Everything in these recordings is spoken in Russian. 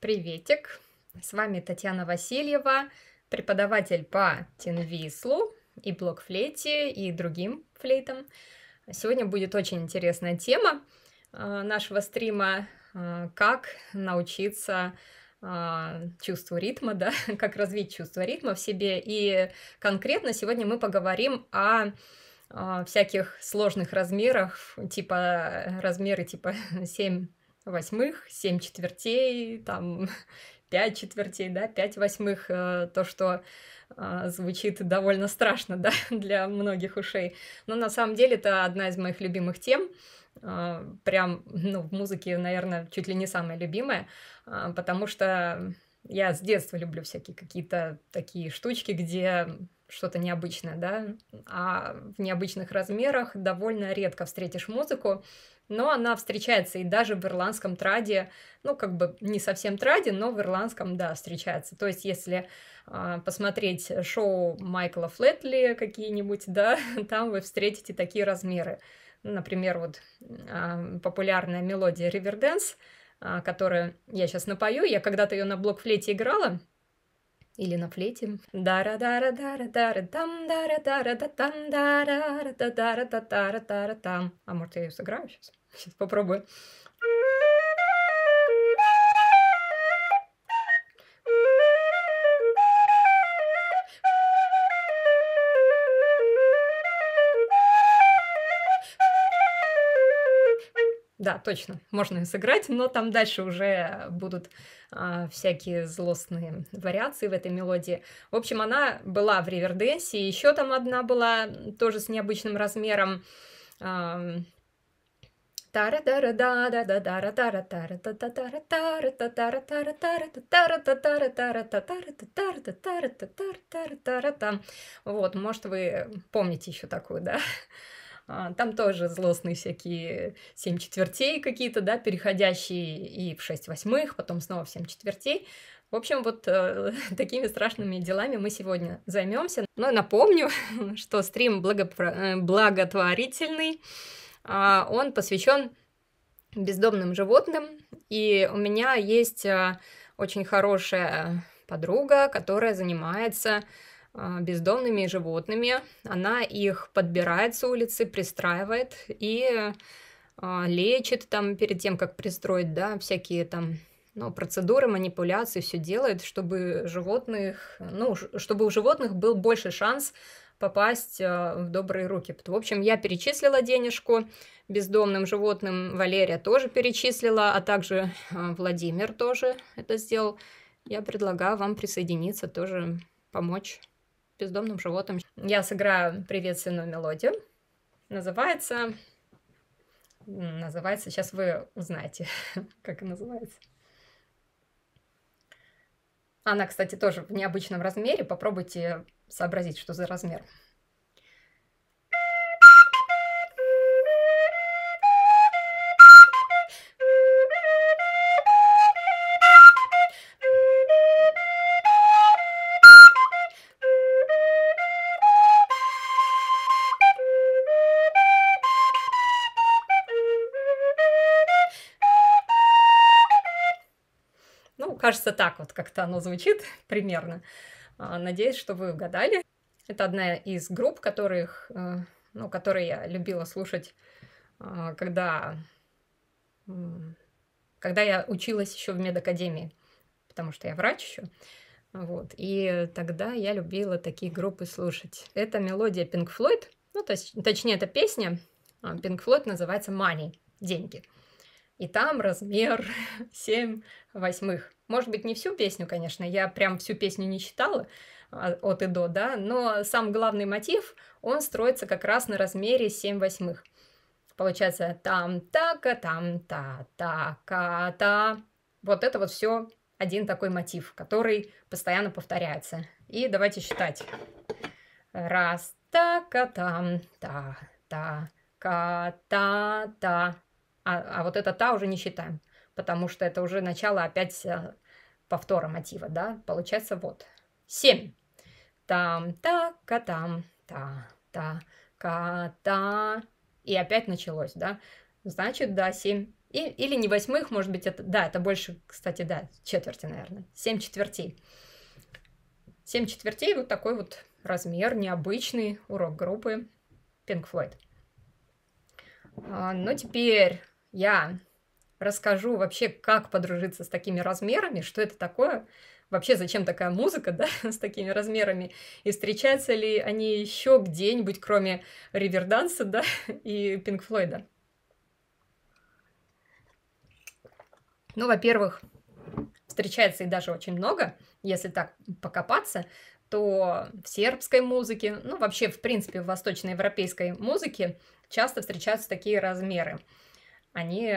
Приветик! С вами Татьяна Васильева, преподаватель по тенвислу и блокфлейте и другим флейтам. Сегодня будет очень интересная тема а, нашего стрима а, «Как научиться а, чувству ритма», да, как развить чувство ритма в себе. И конкретно сегодня мы поговорим о всяких сложных размерах, типа размеры типа 7 восьмых, семь четвертей, там пять четвертей, да, пять восьмых, э, то, что а, звучит довольно страшно, да, для многих ушей. Но на самом деле это одна из моих любимых тем, а, прям, ну, в музыке, наверное, чуть ли не самая любимая, а, потому что я с детства люблю всякие какие-то такие штучки, где что-то необычное, да, а в необычных размерах довольно редко встретишь музыку, но она встречается и даже в ирландском траде, ну, как бы не совсем траде, но в ирландском, да, встречается. То есть, если э, посмотреть шоу Майкла Флетли какие-нибудь, да, там вы встретите такие размеры. Например, вот э, популярная мелодия «Риверденс», э, а, которую я сейчас напою. Я когда-то ее на блокфлейте играла, или на флейте. дара дара дара дара там дара дара да там дара дара дара дара дара там. А может, я ее сыграю сейчас? Сейчас попробую. Да, точно, можно сыграть, но там дальше уже будут а, всякие злостные вариации в этой мелодии. В общем, она была в Риверденсе, еще там одна была тоже с необычным размером. А, вот, может, вы помните еще такую, да? Там тоже злостные всякие 7 четвертей какие-то, да, переходящие и в 6 восьмых, потом снова в 7 четвертей. В общем, вот э, такими страшными делами мы сегодня займемся. Но напомню, что стрим благопро... благотворительный. А, он посвящен бездомным животным, и у меня есть э, очень хорошая подруга, которая занимается э, бездомными животными. Она их подбирает с улицы, пристраивает и э, лечит там перед тем, как пристроить, да, всякие там ну, процедуры, манипуляции, все делает, чтобы животных, ну, чтобы у животных был больше шанс попасть а, в добрые руки. В общем, я перечислила денежку бездомным животным, Валерия тоже перечислила, а также а, Владимир тоже это сделал. Я предлагаю вам присоединиться, тоже помочь бездомным животным. Я сыграю приветственную мелодию. Называется... Называется... Сейчас вы узнаете, как называется. Она, кстати, тоже в необычном размере. Попробуйте сообразить, что за размер. Ну, кажется, так вот как-то оно звучит примерно. А, надеюсь, что вы угадали. Это одна из групп, которых, э, ну, которые я любила слушать, а, когда, когда я училась еще в медакадемии, потому что я врач еще. Вот. И тогда я любила такие группы слушать. Это мелодия Pink Floyd, ну, то есть, точнее, это песня а, Pink Floyd называется «Money» – «Деньги». И там размер 7 восьмых. Может быть, не всю песню, конечно, я прям всю песню не читала а, от и до, да, но сам главный мотив, он строится как раз на размере 7 восьмых. Получается там така там та та ка та Вот это вот все один такой мотив, который постоянно повторяется. И давайте считать. Раз, та, ка, там, та, та, ка, та, та а, а вот это та уже не считаем, потому что это уже начало опять э, повтора мотива, да, получается вот. Семь. Там, та, ка, там, та, та, ка, та. И опять началось, да. Значит, да, семь. И, или не восьмых, может быть, это, да, это больше, кстати, да, четверти, наверное. Семь четвертей. Семь четвертей, вот такой вот размер, необычный урок группы Pink Floyd. А, ну, теперь я расскажу вообще, как подружиться с такими размерами, что это такое, вообще зачем такая музыка, да, с такими размерами, и встречаются ли они еще где-нибудь, кроме Риверданса, да, и Пинк Флойда. Ну, во-первых, встречается и даже очень много, если так покопаться, то в сербской музыке, ну, вообще, в принципе, в восточноевропейской музыке часто встречаются такие размеры они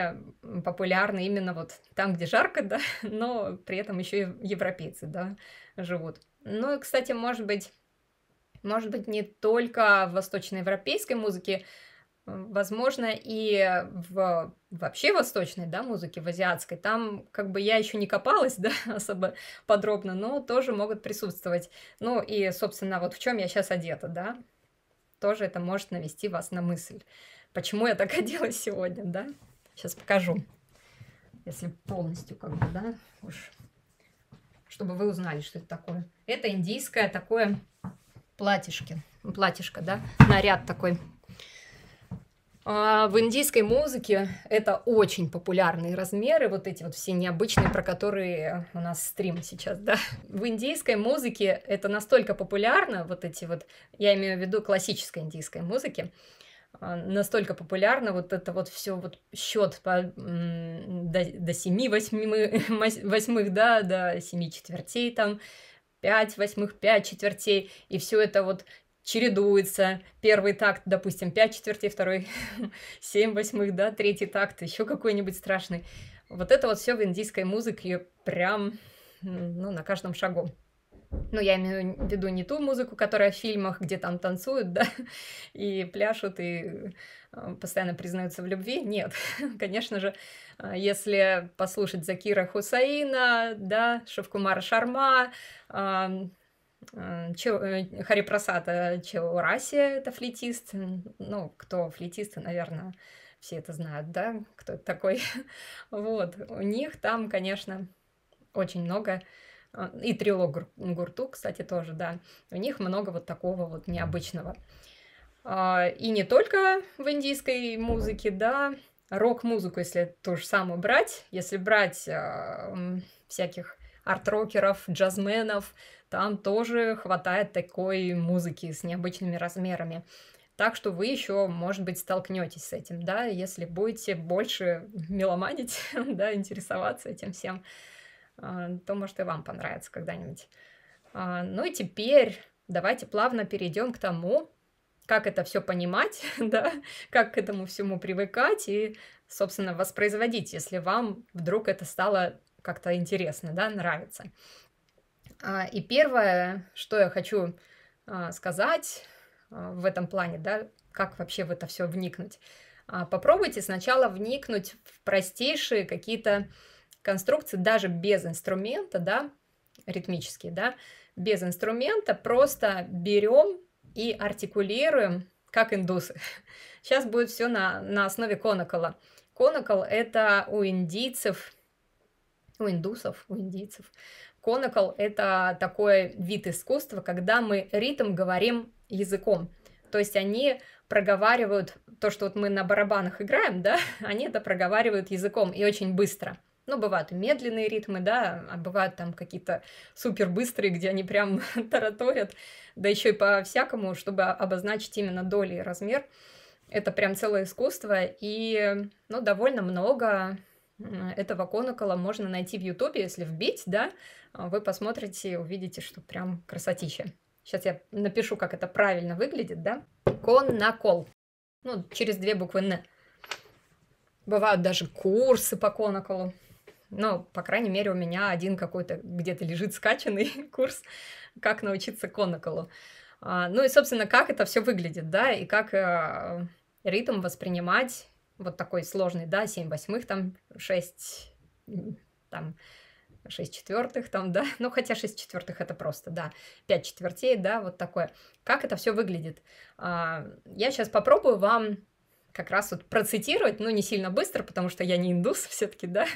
популярны именно вот там, где жарко, да, но при этом еще и европейцы, да, живут. Ну и, кстати, может быть, может быть, не только в восточноевропейской музыке, возможно, и в вообще восточной, да, музыке, в азиатской, там как бы я еще не копалась, да, особо подробно, но тоже могут присутствовать. Ну и, собственно, вот в чем я сейчас одета, да, тоже это может навести вас на мысль. Почему я так оделась сегодня, да? Сейчас покажу. Если полностью как бы, да, уж чтобы вы узнали, что это такое. Это индийское такое платьишки. Платьишко, да, наряд такой а, в индийской музыке это очень популярные размеры, вот эти вот все необычные, про которые у нас стрим сейчас, да. В индийской музыке это настолько популярно, вот эти вот, я имею в виду классической индийской музыки, а, настолько популярно вот это вот все вот счет по, до, до 7 восьми восьмых, да, до 7 четвертей там, 5 восьмых, 5 четвертей, и все это вот чередуется. Первый такт, допустим, 5 четвертей, второй 7 восьмых, да, третий такт, еще какой-нибудь страшный. Вот это вот все в индийской музыке прям ну, на каждом шагу. Ну, я имею в виду не ту музыку, которая в фильмах, где там танцуют, да, и пляшут, и э, постоянно признаются в любви. Нет, конечно же, э, если послушать Закира Хусаина, да, Шевкумара Шарма, э, Че, э, Хари Прасада э, Чеураси, это флетист. Ну, кто флетисты, наверное, все это знают, да, кто это такой. вот, у них там, конечно, очень много э, и трилог Гурту, кстати, тоже, да, у них много вот такого вот необычного. А, и не только в индийской музыке, да, рок-музыку, если ту же самую брать, если брать всяких арт-рокеров, джазменов. Там тоже хватает такой музыки с необычными размерами. Так что вы еще, может быть, столкнетесь с этим, да, если будете больше меломанить, да, интересоваться этим всем, а, то, может, и вам понравится когда-нибудь. А, ну и теперь давайте плавно перейдем к тому, как это все понимать, да, как к этому всему привыкать и, собственно, воспроизводить, если вам вдруг это стало как-то интересно, да, нравится. А, и первое, что я хочу а, сказать а, в этом плане, да, как вообще в это все вникнуть. Попробуйте сначала вникнуть в простейшие какие-то конструкции, даже без инструмента, да, ритмические, да, без инструмента, просто берем и артикулируем, как индусы. Сейчас будет все на, на основе конокола. Конокол – это у индийцев – у индусов, у индийцев. Конокл — это такой вид искусства, когда мы ритм говорим языком. То есть они проговаривают то, что вот мы на барабанах играем, да, они это проговаривают языком и очень быстро. Ну, бывают медленные ритмы, да, а бывают там какие-то супербыстрые, где они прям тараторят, да еще и по-всякому, чтобы обозначить именно доли и размер. Это прям целое искусство, и, ну, довольно много этого колокола можно найти в Ютубе, если вбить, да, а, вы посмотрите, увидите, что прям красотища. Сейчас я напишу, как это правильно выглядит, да. Конокол. Ну, через две буквы «н». Бывают даже курсы по коноколу. Но, по крайней мере, у меня один какой-то где-то лежит скачанный курс «Как научиться коноколу». А, ну и, собственно, как это все выглядит, да, и как э, ритм воспринимать вот такой сложный, да, 7 восьмых, там 6, там 6 четвертых, там, да, ну хотя 6 четвертых это просто, да, 5 четвертей, да, вот такое. Как это все выглядит? А, я сейчас попробую вам как раз вот процитировать, ну не сильно быстро, потому что я не индус все-таки, да,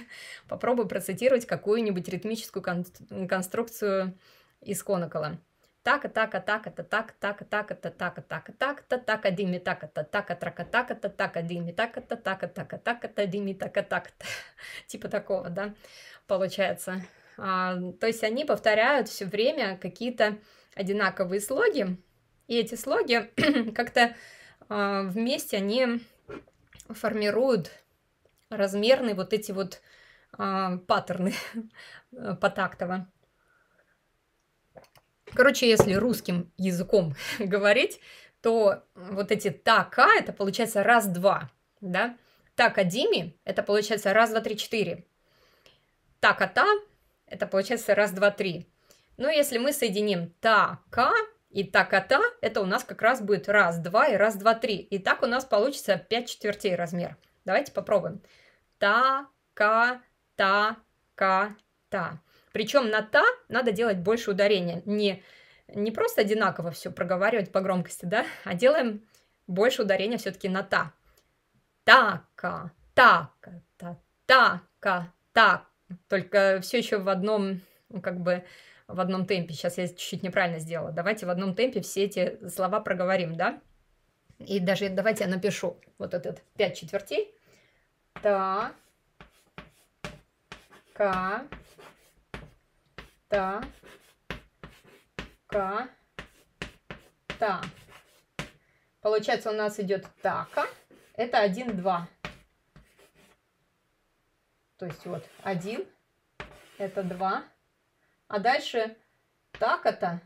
попробую процитировать какую-нибудь ритмическую кон- конструкцию из конокола так так так так так так так так так так так так так дими так так так так так так дими так так так так так дими так так типа такого, да, получается. То есть они повторяют все время какие-то одинаковые слоги, и эти слоги как-то вместе они формируют размерные вот эти вот паттерны по тактово. Короче, если русским языком говорить, то вот эти така это получается раз-два, да? Так, Дими это получается раз, два, три, четыре. Так, та это получается раз, два, три. Но ну, если мы соединим така и та та это у нас как раз будет раз, два и раз, два, три. И так у нас получится 5 четвертей размер. Давайте попробуем. Та-ка-та-ка-та. Причем на та надо делать больше ударения. Не, не просто одинаково все проговаривать по громкости, да, а делаем больше ударения все-таки на та. Така, така, та, така, так. Только все еще в одном, ну, как бы, в одном темпе. Сейчас я чуть-чуть неправильно сделала. Давайте в одном темпе все эти слова проговорим, да? И даже давайте я напишу вот этот 5 четвертей. Та, ка, та, ка, та. Получается, у нас идет така. Это 1, 2. То есть вот 1, это 2. А дальше так-то.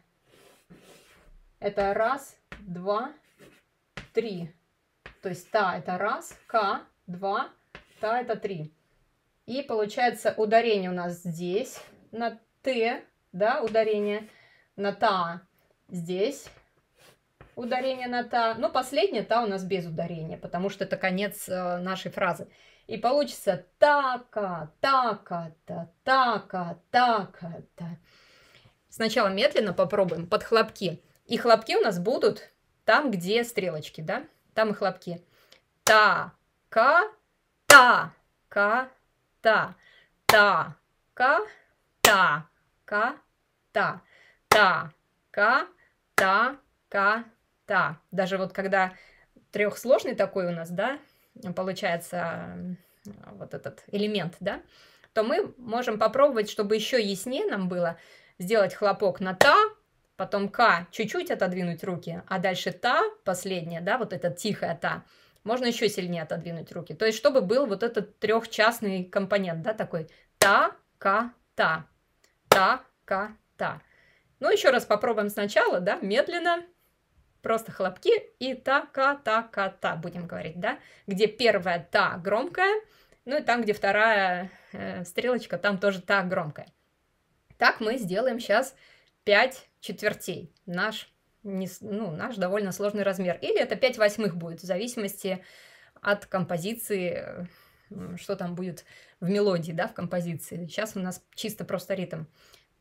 Это раз, два, три. То есть та это раз, к, два, та это три. И получается ударение у нас здесь на Т, да, ударение на та здесь, ударение на та, но последняя та у нас без ударения, потому что это конец э, нашей фразы. И получится така, така, та, така, така, та. Сначала медленно попробуем под хлопки. И хлопки у нас будут там, где стрелочки, да? Там и хлопки. Та, ка, та, ка, та, та, ка, та, ка, та, та, ка, та, ка, та. Даже вот когда трехсложный такой у нас, да, получается э, вот этот элемент, да, то мы можем попробовать, чтобы еще яснее нам было, сделать хлопок на та, потом к, чуть-чуть отодвинуть руки, а дальше та, последняя, да, вот эта тихая та, можно еще сильнее отодвинуть руки. То есть, чтобы был вот этот трехчастный компонент, да, такой та, к, та, та, ка, та. Ну, еще раз попробуем сначала, да, медленно, просто хлопки и та, ка, та, ка, та, будем говорить, да, где первая та громкая, ну и там, где вторая э, стрелочка, там тоже та громкая. Так мы сделаем сейчас 5 четвертей, наш, не, ну, наш довольно сложный размер, или это 5 восьмых будет, в зависимости от композиции э, что там будет в мелодии, да, в композиции. Сейчас у нас чисто просто ритм.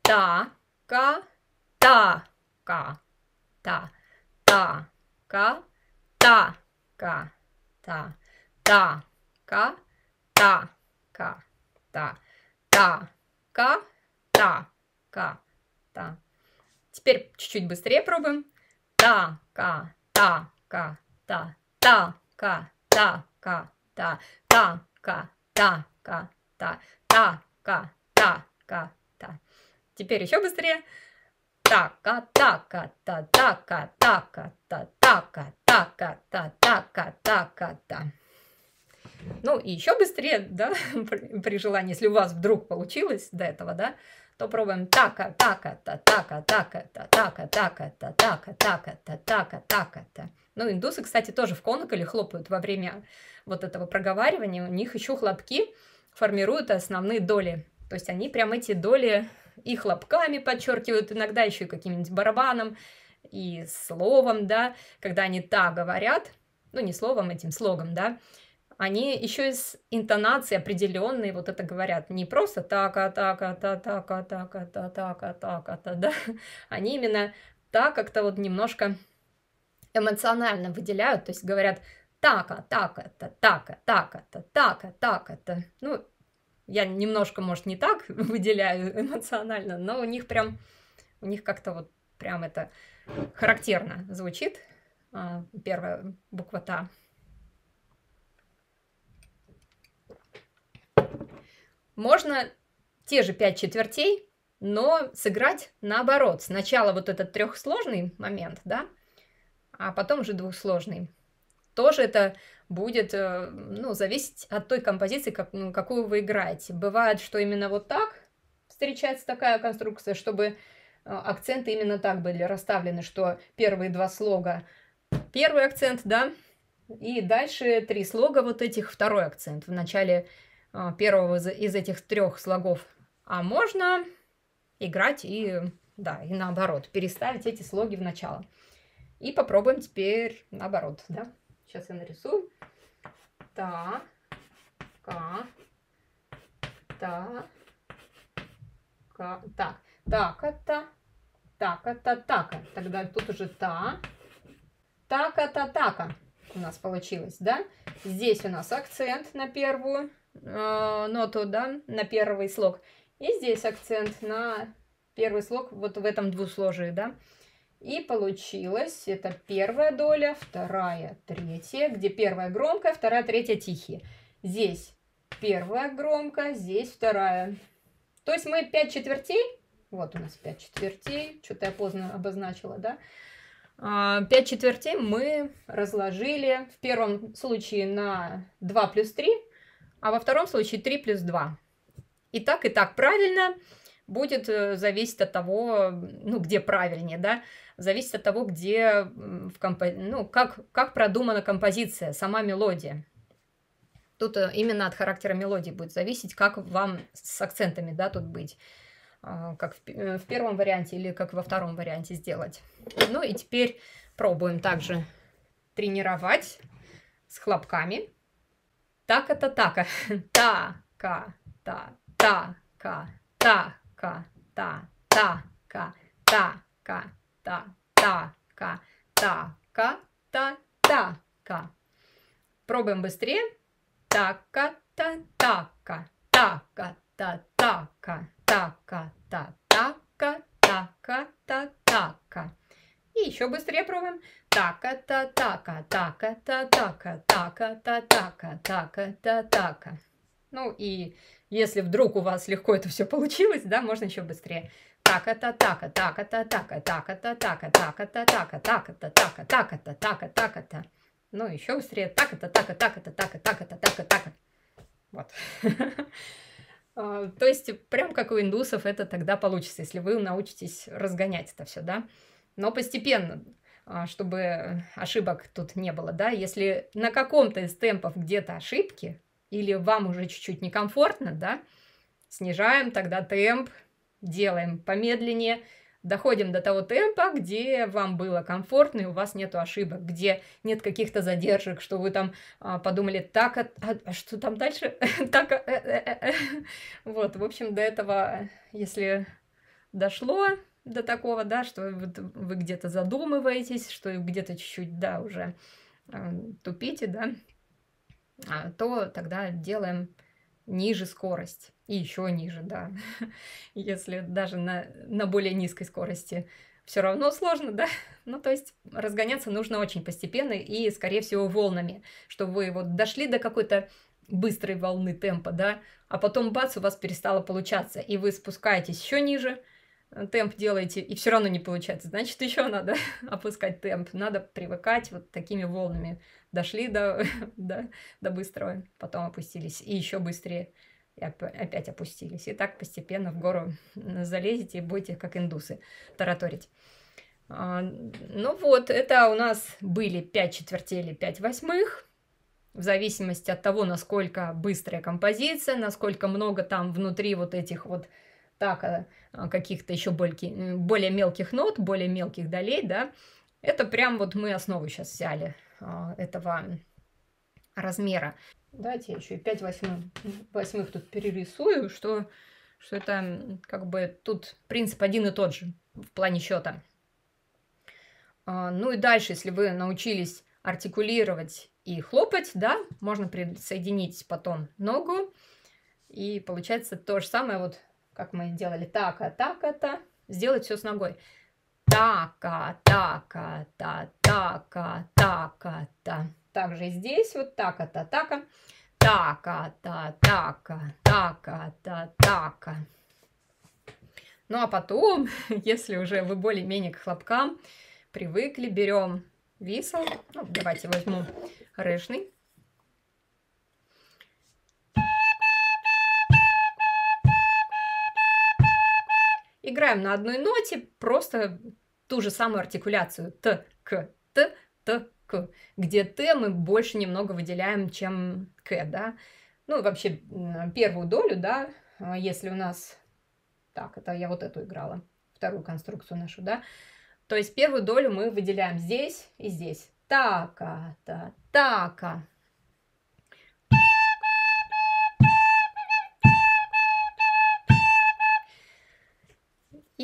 Та, ка, та, ка, та, та, ка, та, ка, та, та, ка, та, ка, та, та, ка, та, ка, та. Теперь чуть-чуть быстрее пробуем. Та, ка, та, ка, та, та, ка, та, ка, та, та, ка ка, та, ка, та, та, ка, та, ка, та. Теперь еще быстрее. Така, така, та, така, така, та, така, така, та, така, така, та. Ну и еще быстрее, да, при желании, если у вас вдруг получилось до этого, да, то пробуем так, так, так, так, так, так, так, так, так, так, так, так, так. така, та. Ну, индусы, кстати, тоже в колоколе хлопают во время вот этого проговаривания. У них еще хлопки формируют основные доли. То есть они прям эти доли и хлопками подчеркивают, иногда еще и каким-нибудь барабаном, и словом, да, когда они так говорят, ну, не словом, этим слогом, да, они еще из интонации определенные вот это говорят. Не просто так, а так, а так, а так, а так, так, а так, а так, да. Они именно так как-то вот немножко эмоционально выделяют, то есть говорят так-а, так-это, так-а, так-это, так-а, так-это. Ну, я немножко, может, не так выделяю эмоционально, но у них прям, у них как-то вот прям это характерно звучит, а, первая буква «та». Можно те же пять четвертей, но сыграть наоборот. Сначала вот этот трехсложный момент, да, а потом уже двухсложный. Тоже это будет э, ну, зависеть от той композиции, как, ну, какую вы играете. Бывает, что именно вот так встречается такая конструкция, чтобы э, акценты именно так были расставлены, что первые два слога первый акцент, да, и дальше три слога вот этих второй акцент в начале э, первого из этих трех слогов. А можно играть и, да, и наоборот, переставить эти слоги в начало. И попробуем теперь наоборот, да? Сейчас я нарисую. Та, ка, та, ка, так, так-а-та, так-а-та, так-а. Тогда тут уже та, так-а-та, так-а у нас получилось, да? Здесь у нас акцент на первую э, ноту, да, на первый слог. И здесь акцент на первый слог вот в этом двусложии, да? И получилось, это первая доля, вторая, третья, где первая громкая, вторая, третья тихие. Здесь первая громкая, здесь вторая. То есть мы 5 четвертей, вот у нас 5 четвертей, что-то я поздно обозначила, да? 5 а, четвертей мы разложили в первом случае на 2 плюс 3, а во втором случае 3 плюс 2. И так, и так правильно будет э, зависеть от того, ну, где правильнее, да, зависит от того, где, в компо... ну, как, как продумана композиция, сама мелодия. Тут э, именно от характера мелодии будет зависеть, как вам с акцентами, да, тут быть а, как в, э, в первом варианте или как во втором варианте сделать. Ну и теперь пробуем также тренировать с хлопками. Так это така. Та-ка, та-та-ка, та-ка ка та та ка та ка та та ка та ка та та ка Пробуем быстрее. Така та така така та така така та така така та така и еще быстрее пробуем. Така та така така та така така та така така та така. Ну и если вдруг у вас легко это все получилось, да, можно еще быстрее. Так-то, так-то, так-то, так-то, так-то, так-то, так-то, так-то, так-то, так-то, так-то, так-то, так-то. Ну, еще быстрее. Так-то, так-то, так-то, так-то, так-то, так-то, так Вот. То есть, прям как у индусов это тогда получится, если вы научитесь разгонять это все, да. Но постепенно, чтобы ошибок тут не было, да. Если на каком-то из темпов где-то ошибки, или вам уже чуть-чуть некомфортно, да, снижаем тогда темп, делаем помедленнее, доходим до того темпа, где вам было комфортно и у вас нет ошибок, где нет каких-то задержек, что вы там а, подумали, так, а, а, а что там дальше? так, а, а, а. вот, в общем, до этого, если дошло до такого, да, что вы, вы где-то задумываетесь, что где-то чуть-чуть, да, уже а, тупите, да, а, то тогда делаем ниже скорость и еще ниже, да. Если даже на, на более низкой скорости все равно сложно, да? Ну, то есть разгоняться нужно очень постепенно и, скорее всего, волнами, чтобы вы вот дошли до какой-то быстрой волны темпа, да, а потом бац, у вас перестало получаться, и вы спускаетесь еще ниже, э, темп делаете, и все равно не получается, значит, еще надо опускать темп, надо привыкать вот такими волнами дошли до, до, до быстрого, потом опустились, и еще быстрее и опять опустились. И так постепенно в гору залезете и будете, как индусы, тараторить. А, ну вот, это у нас были 5 четвертей или 5 восьмых, в зависимости от того, насколько быстрая композиция, насколько много там внутри вот этих вот так а, а, каких-то еще более мелких нот, более мелких долей, да, это прям вот мы основу сейчас взяли а, этого размера. Давайте я еще и 5 восьмых, восьмых тут перерисую, что, что это как бы тут принцип один и тот же в плане счета. А, ну и дальше, если вы научились артикулировать и хлопать, да, можно присоединить потом ногу. И получается то же самое, вот как мы делали так, а так, а так, сделать все с ногой така, така, та, така, така, та. Также здесь вот така, та, така, така, та, така, така, та, така. Ну а потом, если уже вы более-менее к хлопкам привыкли, берем висел, ну, давайте возьму рыжный, играем на одной ноте просто ту же самую артикуляцию Т, К, Т, Т, К, где Т мы больше немного выделяем, чем К, да. Ну, вообще, первую долю, да, а, если у нас... Так, это я вот эту играла, вторую конструкцию нашу, да. То есть первую долю мы выделяем здесь и здесь. Така-та, така. -та, така.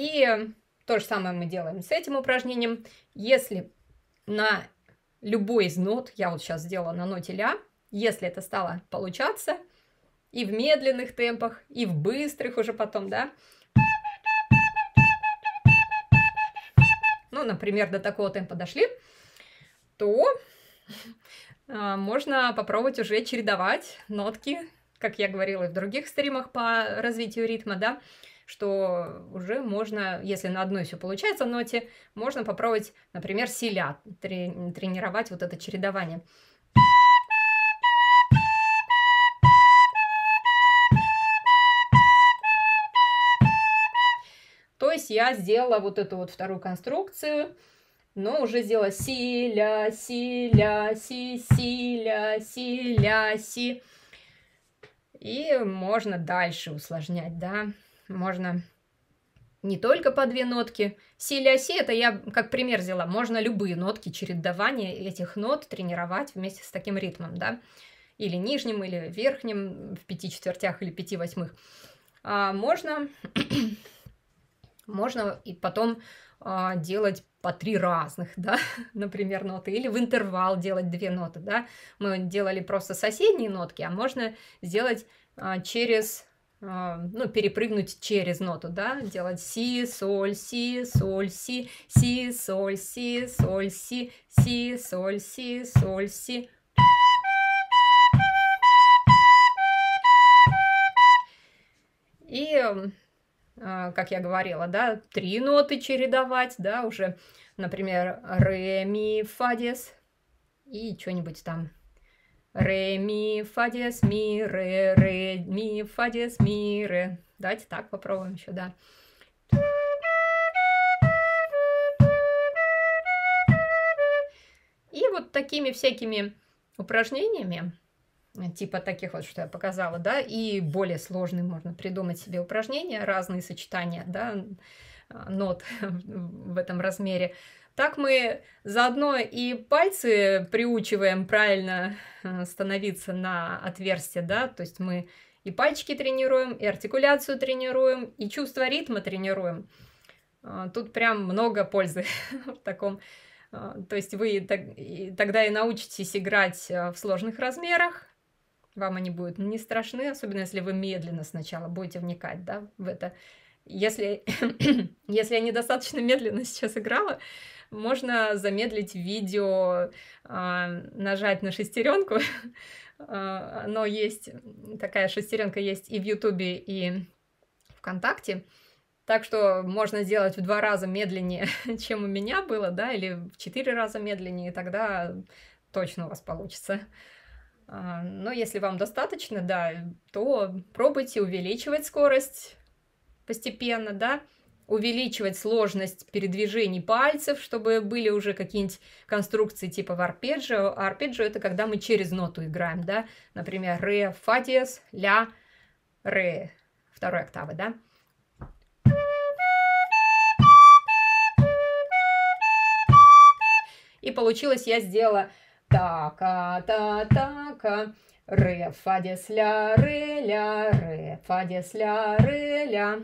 И то же самое мы делаем с этим упражнением. Если на любой из нот, я вот сейчас сделала на ноте ля, если это стало получаться, и в медленных темпах, и в быстрых уже потом, да, ну, например, до такого темпа дошли, то а, можно попробовать уже чередовать нотки, как я говорила и в других стримах по развитию ритма, да, что уже можно, если на одной все получается ноте, можно попробовать, например, силя, тренировать вот это чередование. То есть я сделала вот эту вот вторую конструкцию, но уже сделала силя, силя, си, силя, силя, си. И можно дальше усложнять, да. Можно не только по две нотки. Си или оси, это я как пример взяла. Можно любые нотки, чередование этих нот тренировать вместе с таким ритмом, да? Или нижним, или верхним, в пяти четвертях или пяти восьмых. А можно, можно и потом а, делать по три разных, да, например, ноты, или в интервал делать две ноты, да. Мы делали просто соседние нотки, а можно сделать а, через а, ну, перепрыгнуть через ноту, да, делать си, соль, си, соль, си, си, соль, си, соль, си, си, соль, си, соль, си. И, а, как я говорила, да, три ноты чередовать, да, уже, например, ре, ми, фа, дис и что-нибудь там Ре, ми, фа, диез, ми, ре, ре, ми, фа, диез, ми, ре. Давайте так попробуем еще, да. И вот такими всякими упражнениями, типа таких вот, что я показала, да, и более сложные можно придумать себе упражнения, разные сочетания, да, а, нот в этом размере, так мы заодно и пальцы приучиваем правильно э, становиться на отверстие, да, то есть мы и пальчики тренируем, и артикуляцию тренируем, и чувство ритма тренируем. А, тут прям много пользы в таком. А, то есть вы тогда и научитесь играть э, в сложных размерах, вам они будут не страшны, особенно если вы медленно сначала будете вникать да, в это. Если, если я недостаточно медленно сейчас играла, можно замедлить видео, а, нажать на шестеренку. А, но есть такая шестеренка есть и в Ютубе, и ВКонтакте. Так что можно сделать в два раза медленнее, чем у меня было, да, или в четыре раза медленнее, и тогда точно у вас получится. А, но если вам достаточно, да, то пробуйте увеличивать скорость постепенно, да увеличивать сложность передвижений пальцев, чтобы были уже какие-нибудь конструкции типа в арпеджио. А арпеджио – это когда мы через ноту играем, да? Например, ре, фа диез, ля, ре, второй октавы, да? И получилось, я сделала така та така ре, фа диез, ля, ре, ля, ре, фа диез, ля, ре, ля.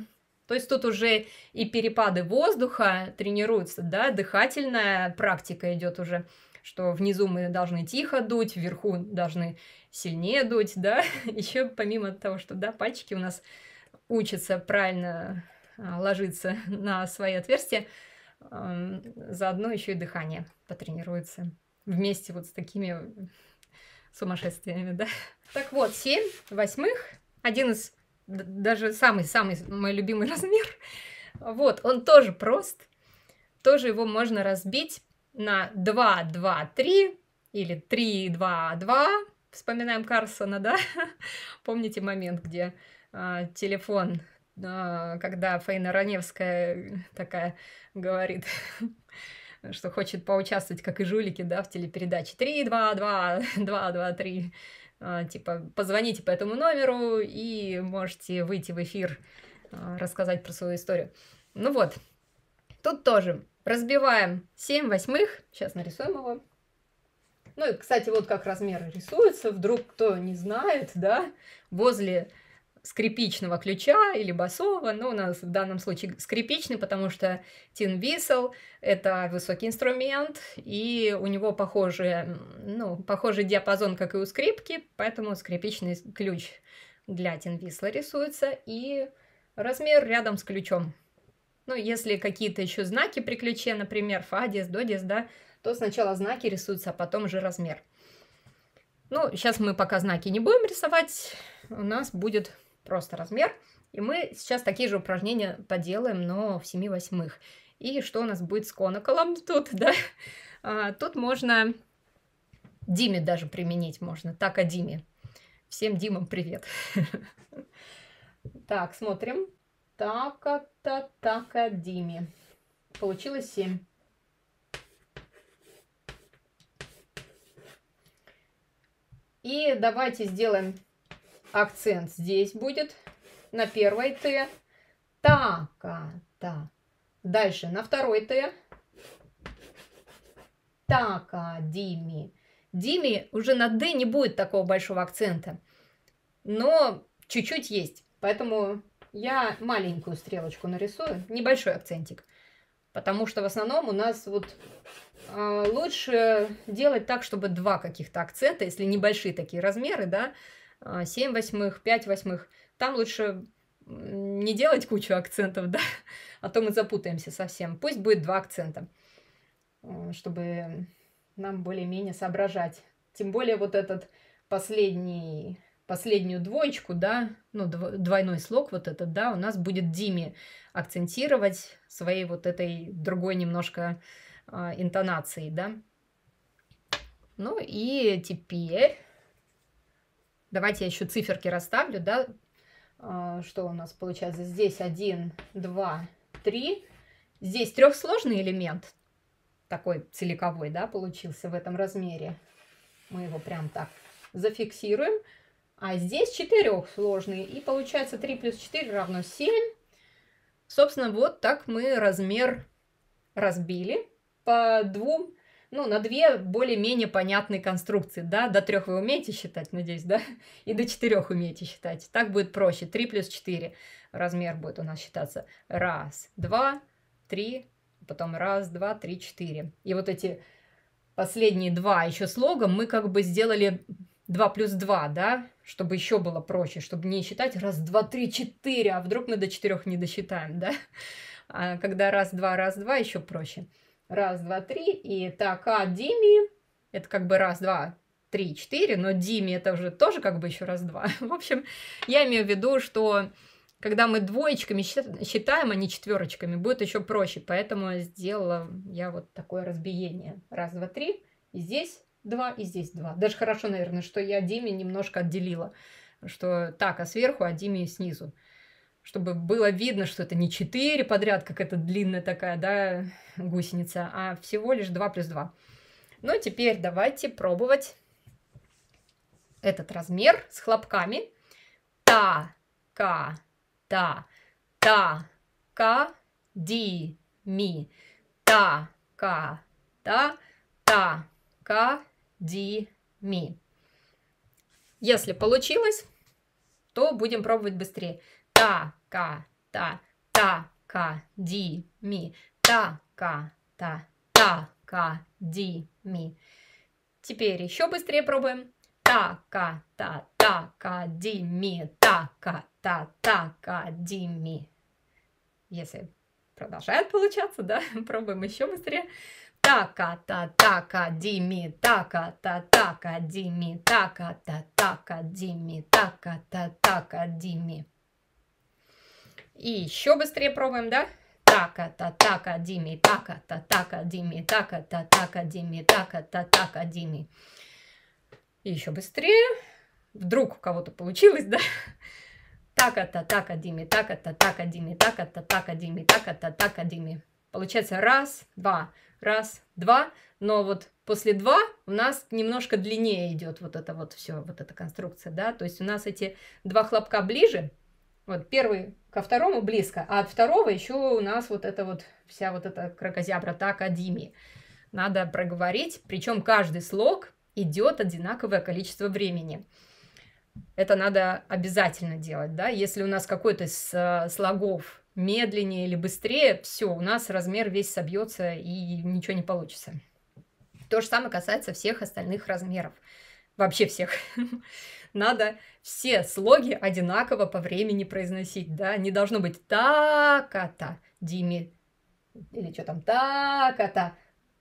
То есть тут уже и перепады воздуха тренируются, да, дыхательная практика идет уже, что внизу мы должны тихо дуть, вверху должны сильнее дуть, да. Еще помимо того, что, да, пальчики у нас учатся правильно а, ложиться на свои отверстия, заодно еще и дыхание потренируется вместе вот с такими сумасшествиями, да. Так вот, семь восьмых, один из даже самый-самый мой любимый размер. Вот, он тоже прост. Тоже его можно разбить на 2, 2, 3 или 3, 2, 2. Вспоминаем Карсона, да? Помните момент, где э, телефон, э, когда Фейна Раневская такая говорит, что хочет поучаствовать, как и жулики, да, в телепередаче 3, 2, 2, 2, 2, 3. А, типа, позвоните по этому номеру и можете выйти в эфир, а, рассказать про свою историю. Ну вот, тут тоже разбиваем 7 восьмых, сейчас нарисуем его. Ну и, кстати, вот как размеры рисуются, вдруг кто не знает, да, возле скрипичного ключа или басового, но у нас в данном случае скрипичный, потому что тин висел – это высокий инструмент, и у него похожий, ну, похожий диапазон, как и у скрипки, поэтому скрипичный ключ для тин висла рисуется, и размер рядом с ключом. Ну, если какие-то еще знаки при ключе, например, фа диез, до диез, да, то сначала знаки рисуются, а потом же размер. Ну, сейчас мы пока знаки не будем рисовать, у нас будет просто размер. И мы сейчас такие же упражнения поделаем, но в 7 восьмых. И что у нас будет с коноколом тут, да? А, тут можно Диме даже применить можно. Так о а Диме. Всем Димам привет. Так, смотрим. Так, та, так, о Диме. Получилось 7. И давайте сделаем акцент здесь будет, на первой Т. Таката. Дальше на второй Т. Така, Дими. Дими уже на Д не будет такого большого акцента. Но чуть-чуть есть. Поэтому я маленькую стрелочку нарисую. Небольшой акцентик. Потому что в основном у нас вот э, лучше делать так, чтобы два каких-то акцента, если небольшие такие размеры, да, 7 а, восьмых, 5 восьмых. Там лучше не делать кучу акцентов, да, а то мы запутаемся совсем. Пусть будет два акцента, чтобы нам более-менее соображать. Тем более вот этот последний, последнюю двоечку, да, ну, двойной слог вот этот, да, у нас будет Диме акцентировать своей вот этой другой немножко а, интонацией, да. Ну и теперь Давайте я еще циферки расставлю, да? А, что у нас получается? Здесь один, два, три. Здесь трехсложный элемент, такой целиковой, да, получился в этом размере. Мы его прям так зафиксируем. А здесь четырехсложный. И получается 3 плюс 4 равно 7. Собственно, вот так мы размер разбили по двум ну, на две более-менее понятные конструкции, да, до трех вы умеете считать, надеюсь, да, и до четырех умеете считать, так будет проще, 3 плюс 4 размер будет у нас считаться, раз, два, три, потом раз, два, три, четыре, и вот эти последние два еще слогом мы как бы сделали 2 плюс 2, да, чтобы еще было проще, чтобы не считать раз, два, три, четыре, а вдруг мы до четырех не досчитаем, да, а когда раз, два, раз, два, еще проще. Раз, два, три. И так, а Диме это как бы раз, два, три, четыре, но Диме это уже тоже как бы еще раз, два. В общем, я имею в виду, что когда мы двоечками считаем, а не четверочками, будет еще проще. Поэтому сделала я вот такое разбиение. Раз, два, три. И здесь два, и здесь два. Даже хорошо, наверное, что я Диме немножко отделила. Что так, а сверху, а Диме снизу чтобы было видно, что это не 4 подряд, как эта длинная такая, да, гусеница, а всего лишь 2 плюс 2. Но ну, теперь давайте пробовать этот размер с хлопками. Та, ка, та, та, ка, ди, ми. Та, ка, та, та, ка, ди, ми. Если получилось, то будем пробовать быстрее та, ка, та, та, ка, ди, ми, та, ка, та, та, ка, ди, ми. Теперь еще быстрее пробуем. Та, ка, та, та, ка, ди, ми, та, ка, та, та, ка, ди, ми. Если продолжает получаться, да, пробуем еще быстрее. Така, та, така, дими, така, та, така, дими, така, та, така, дими, така, та, така, дими. И еще быстрее пробуем, да? Така, та, така, Дими, така, та, така, Дими, така, та, така, Дими, така, та, така, Дими. И еще быстрее. Вдруг у кого-то получилось, да? Така, та, така, Дими, така, та, така, Дими, така, та, така, Дими, така, та, така, Дими. Получается раз, два, раз, два. Но вот после два у нас немножко длиннее идет вот это вот все, вот эта конструкция, да? То есть у нас эти два хлопка ближе, вот первый ко второму близко, а от второго еще у нас вот эта вот вся вот эта крокозябра та академии. Надо проговорить, причем каждый слог идет одинаковое количество времени. Это надо обязательно делать, да. Если у нас какой-то из слогов медленнее или быстрее, все, у нас размер весь собьется и ничего не получится. То же самое касается всех остальных размеров. Вообще всех. надо все слоги одинаково по времени произносить, да, не должно быть таката Дими, или что там, таката,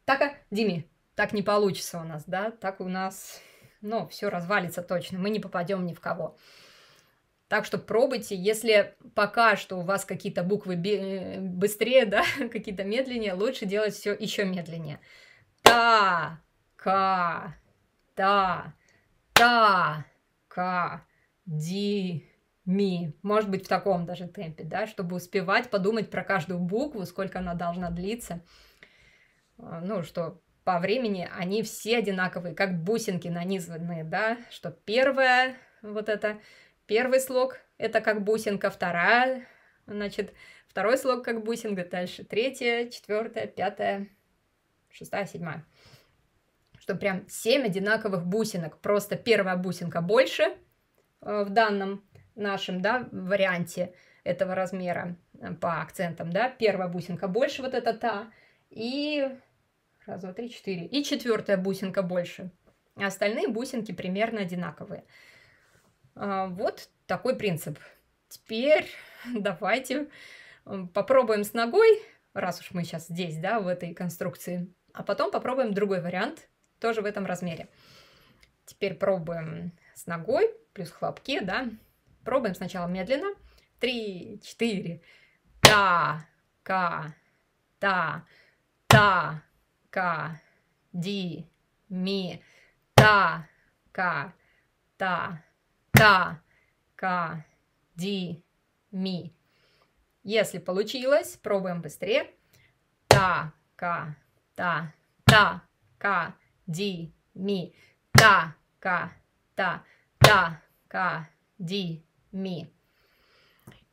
така Дими, так не получится у нас, да, так у нас, ну, все развалится точно, мы не попадем ни в кого. Так что пробуйте, если пока что у вас какие-то буквы быстрее, да, какие-то медленнее, лучше делать все еще медленнее. Та, ка, та, та, к ди ми, может быть, в таком даже темпе, да, чтобы успевать подумать про каждую букву, сколько она должна длиться. А, ну, что по времени они все одинаковые, как бусинки нанизанные, да, что первая вот это, первый слог – это как бусинка, вторая, значит, второй слог как бусинка, дальше третья, четвертая, пятая, шестая, седьмая что прям 7 одинаковых бусинок. Просто первая бусинка больше э, в данном нашем да, варианте этого размера э, по акцентам, да, первая бусинка больше, вот это та, и раз, два, три, четыре, и четвертая бусинка больше. Остальные бусинки примерно одинаковые. А, вот такой принцип. Теперь давайте э, попробуем с ногой, раз уж мы сейчас здесь, да, в этой конструкции, а потом попробуем другой вариант, тоже в этом размере. Теперь пробуем с ногой, плюс хлопки, да. Пробуем сначала медленно. Три, четыре. Та, ка, та, та, ка, ди, ми, та, ка, та, та, ка, ди, ми. Если получилось, пробуем быстрее. Та, ка, та, та, ка, ди, ми, та, ка, та, та, ка, ди, ми.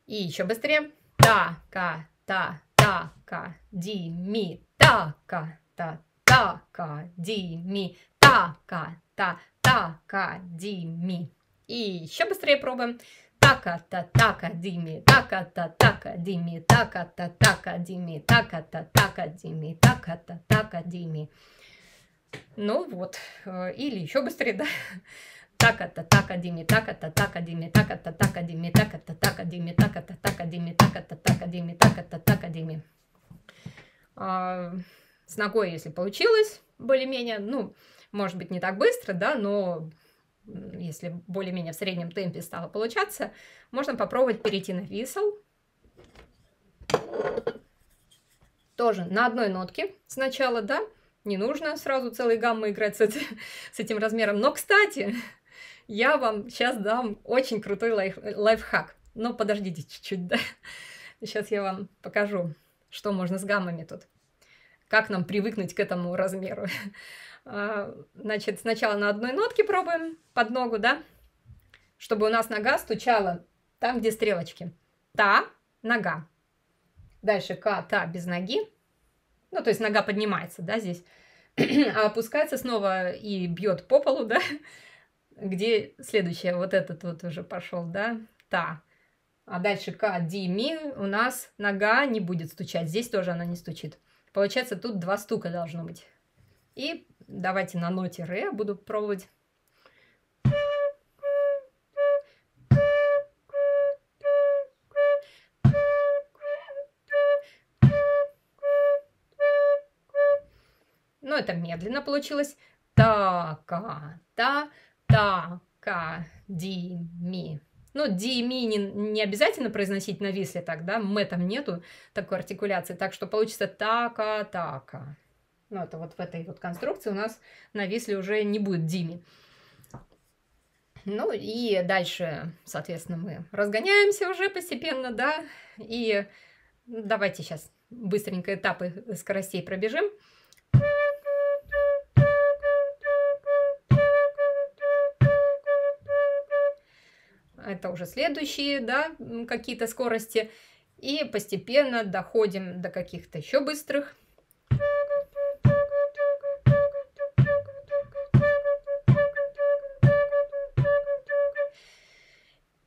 И еще быстрее. Та, ка, та, та, ка, ди, ми, та, ка, та, та, ка, ди, ми, та, ка, та, та, ка, ди, ми. И еще быстрее пробуем. Така-та, така, Дими, така-та, така, Дими, така-та, така, Дими, така-та, така, Дими, така-та, така, Дими. Така -та, така, дими така та така дими така та така дими така та така дими така та така ну вот, э, или еще быстрее, да? Так-то, так дими, так-то, так дими, так-то, так дими, так-то, так дими, так-то, так дими, так-то, так дими, так-то, так дими. А, с ногой, если получилось, более-менее, ну, может быть, не так быстро, да, но если более-менее в среднем темпе стало получаться, можно попробовать перейти на висел. Тоже на одной нотке сначала, да, не нужно сразу целой гаммы играть с, эти, с этим размером. Но, кстати, я вам сейчас дам очень крутой лайф, лайфхак. Но ну, подождите чуть-чуть, да? Сейчас я вам покажу, что можно с гаммами тут. Как нам привыкнуть к этому размеру. А, значит, сначала на одной нотке пробуем под ногу, да? Чтобы у нас нога стучала там, где стрелочки. Та, нога. Дальше К, та, без ноги. Ну, то есть нога поднимается, да, здесь. а опускается снова и бьет по полу, да, где следующее, вот этот вот уже пошел, да, та. А дальше к, ди, ми у нас нога не будет стучать. Здесь тоже она не стучит. Получается, тут два стука должно быть. И давайте на ноте ре буду пробовать Но ну, это медленно получилось. Така, та, така, ди, ми. Ну, ди, ми не, не обязательно произносить на висле так, да, мы там нету такой артикуляции, так что получится така, така. Ну, это вот в этой вот конструкции у нас на висле уже не будет дими. Ну и дальше, соответственно, мы разгоняемся уже постепенно, да, и давайте сейчас быстренько этапы скоростей пробежим. это уже следующие, да, какие-то скорости. И постепенно доходим до каких-то еще быстрых.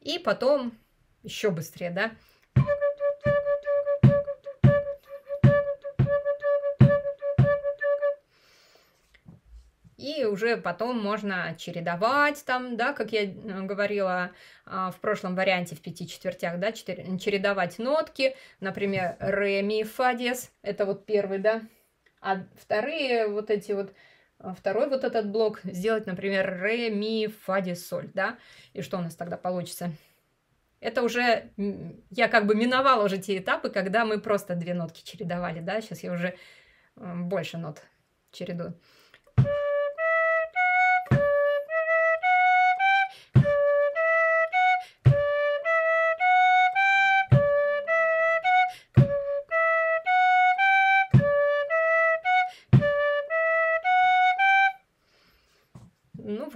И потом еще быстрее, да. уже потом можно чередовать там, да, как я э, говорила а, в прошлом варианте в пяти четвертях, да, чередовать нотки, например, ре, ми, фа, диез, это вот первый, да, а вторые вот эти вот, а, второй вот этот блок сделать, например, ре, ми, фа, диез, соль, да, и что у нас тогда получится? Это уже, я как бы миновала уже те этапы, когда мы просто две нотки чередовали, да, сейчас я уже э, больше нот чередую.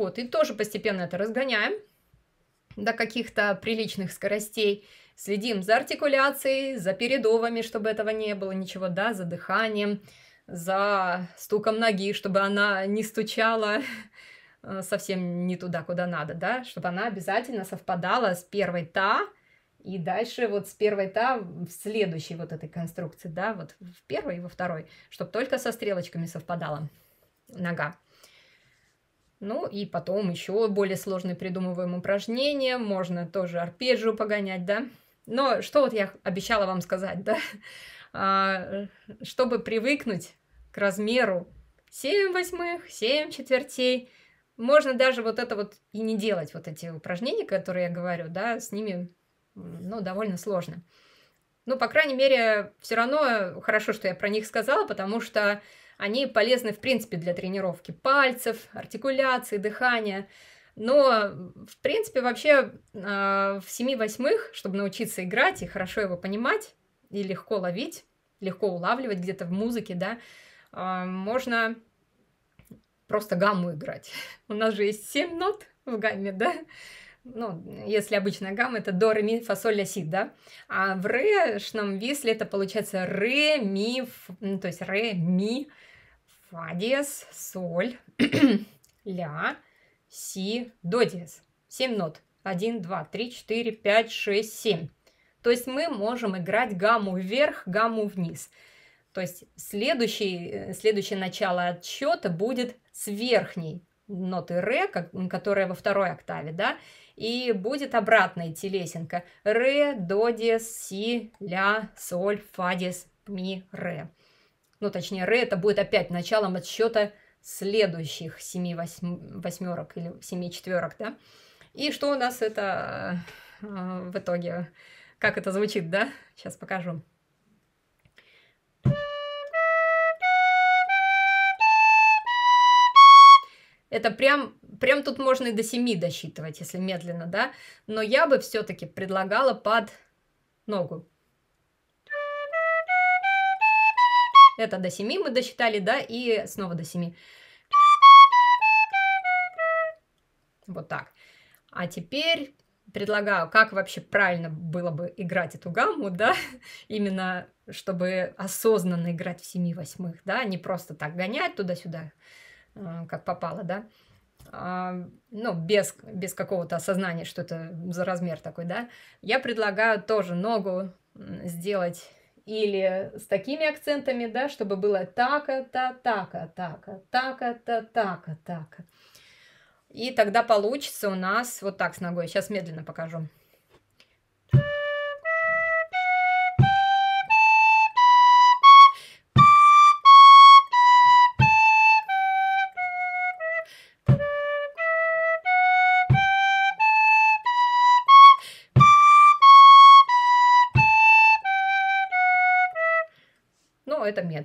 Вот, и тоже постепенно это разгоняем до каких-то приличных скоростей. Следим за артикуляцией, за передовами, чтобы этого не было ничего, да, за дыханием, за стуком ноги, чтобы она не стучала э, совсем не туда, куда надо, да, чтобы она обязательно совпадала с первой та, и дальше вот с первой та в следующей вот этой конструкции, да, вот в первой и во второй, чтобы только со стрелочками совпадала нога. Ну и потом еще более сложные придумываем упражнения, можно тоже арпеджио погонять, да. Но что вот я обещала вам сказать, да? А, чтобы привыкнуть к размеру 7 восьмых, 7 четвертей, можно даже вот это вот и не делать, вот эти упражнения, которые я говорю, да, с ними, ну, довольно сложно. Ну, по крайней мере, все равно хорошо, что я про них сказала, потому что они полезны, в принципе, для тренировки пальцев, артикуляции, дыхания. Но, в принципе, вообще а, в 7 восьмых, чтобы научиться играть и хорошо его понимать, и легко ловить, легко улавливать где-то в музыке, да, а, можно просто гамму играть. У нас же есть 7 нот в гамме, да? Ну, если обычная гамма, это до, ре, ми, фа, соль, ля, си, да? А в ре шном висле это получается ре, ми, ф, ну, то есть ре, ми, фа диез, соль, ля, си, до диез. Семь нот. Один, два, три, четыре, пять, шесть, семь. То есть мы можем играть гамму вверх, гамму вниз. То есть следующий, э, следующее начало отсчета будет с верхней ноты ре, которая во второй октаве, да, и будет обратная телесенка ре, до, диез, си, ля, соль, фа, диез, ми, ре ну точнее Ре, это будет опять началом отсчета следующих семи восьмерок или семи четверок, да? И что у нас это э, в итоге, как это звучит, да? Сейчас покажу. Это прям, прям тут можно и до 7 досчитывать, если медленно, да? Но я бы все-таки предлагала под ногу. Это до 7 мы досчитали, да, и снова до 7. Вот так. А теперь предлагаю, как вообще правильно было бы играть эту гамму, да, именно чтобы осознанно играть в 7 восьмых, да, а не просто так гонять туда-сюда, а, как попало, да, а, ну, без, без какого-то осознания, что это за размер такой, да, я предлагаю тоже ногу сделать или с такими акцентами, да, чтобы было така-та, така-така, така-та, така-така. И тогда получится у нас вот так с ногой. Сейчас медленно покажу.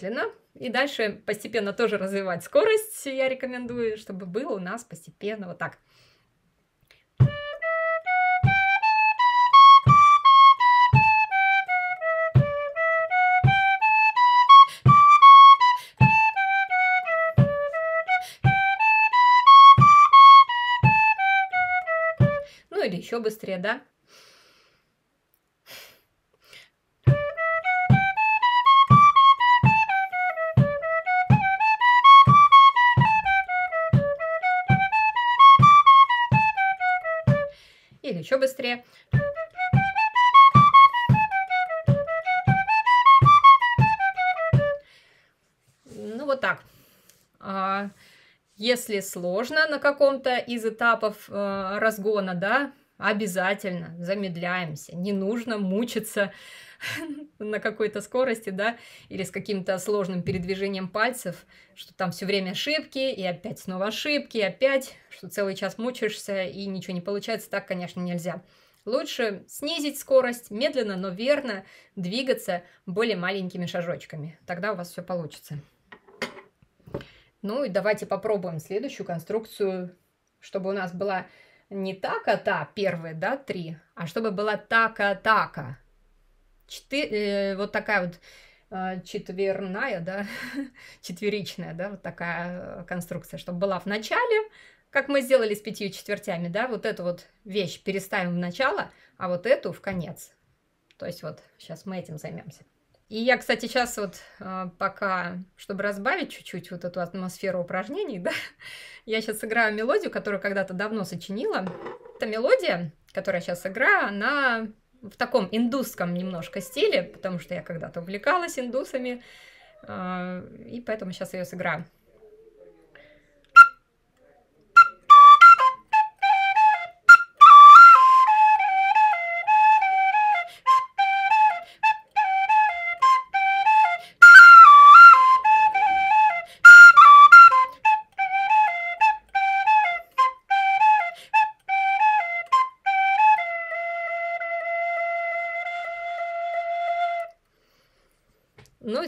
медленно. И дальше постепенно тоже развивать скорость, я рекомендую, чтобы было у нас постепенно вот так. Ну или еще быстрее, да? еще быстрее. Ну, вот так. А, если сложно на каком-то из этапов э, разгона, да, обязательно замедляемся. Не нужно мучиться на какой-то скорости, да, или с каким-то сложным передвижением пальцев, что там все время ошибки, и опять снова ошибки, и опять, что целый час мучаешься, и ничего не получается, так, конечно, нельзя. Лучше снизить скорость, медленно, но верно двигаться более маленькими шажочками. Тогда у вас все получится. Ну и давайте попробуем следующую конструкцию, чтобы у нас была не така-та первые, да, три, а чтобы была така-така. Четы... Э, вот такая вот а, четверная, да, четверичная, да, вот такая конструкция, чтобы была в начале, как мы сделали с пятью четвертями, да, вот эту вот вещь переставим в начало, а вот эту в конец. То есть вот сейчас мы этим займемся. И я, кстати, сейчас вот а, пока, чтобы разбавить чуть-чуть вот эту атмосферу упражнений, да, я сейчас сыграю мелодию, которую когда-то давно сочинила. Эта мелодия, которую я сейчас сыграю, она в таком индусском немножко стиле, потому что я когда-то увлекалась индусами, а, и поэтому сейчас ее сыграю.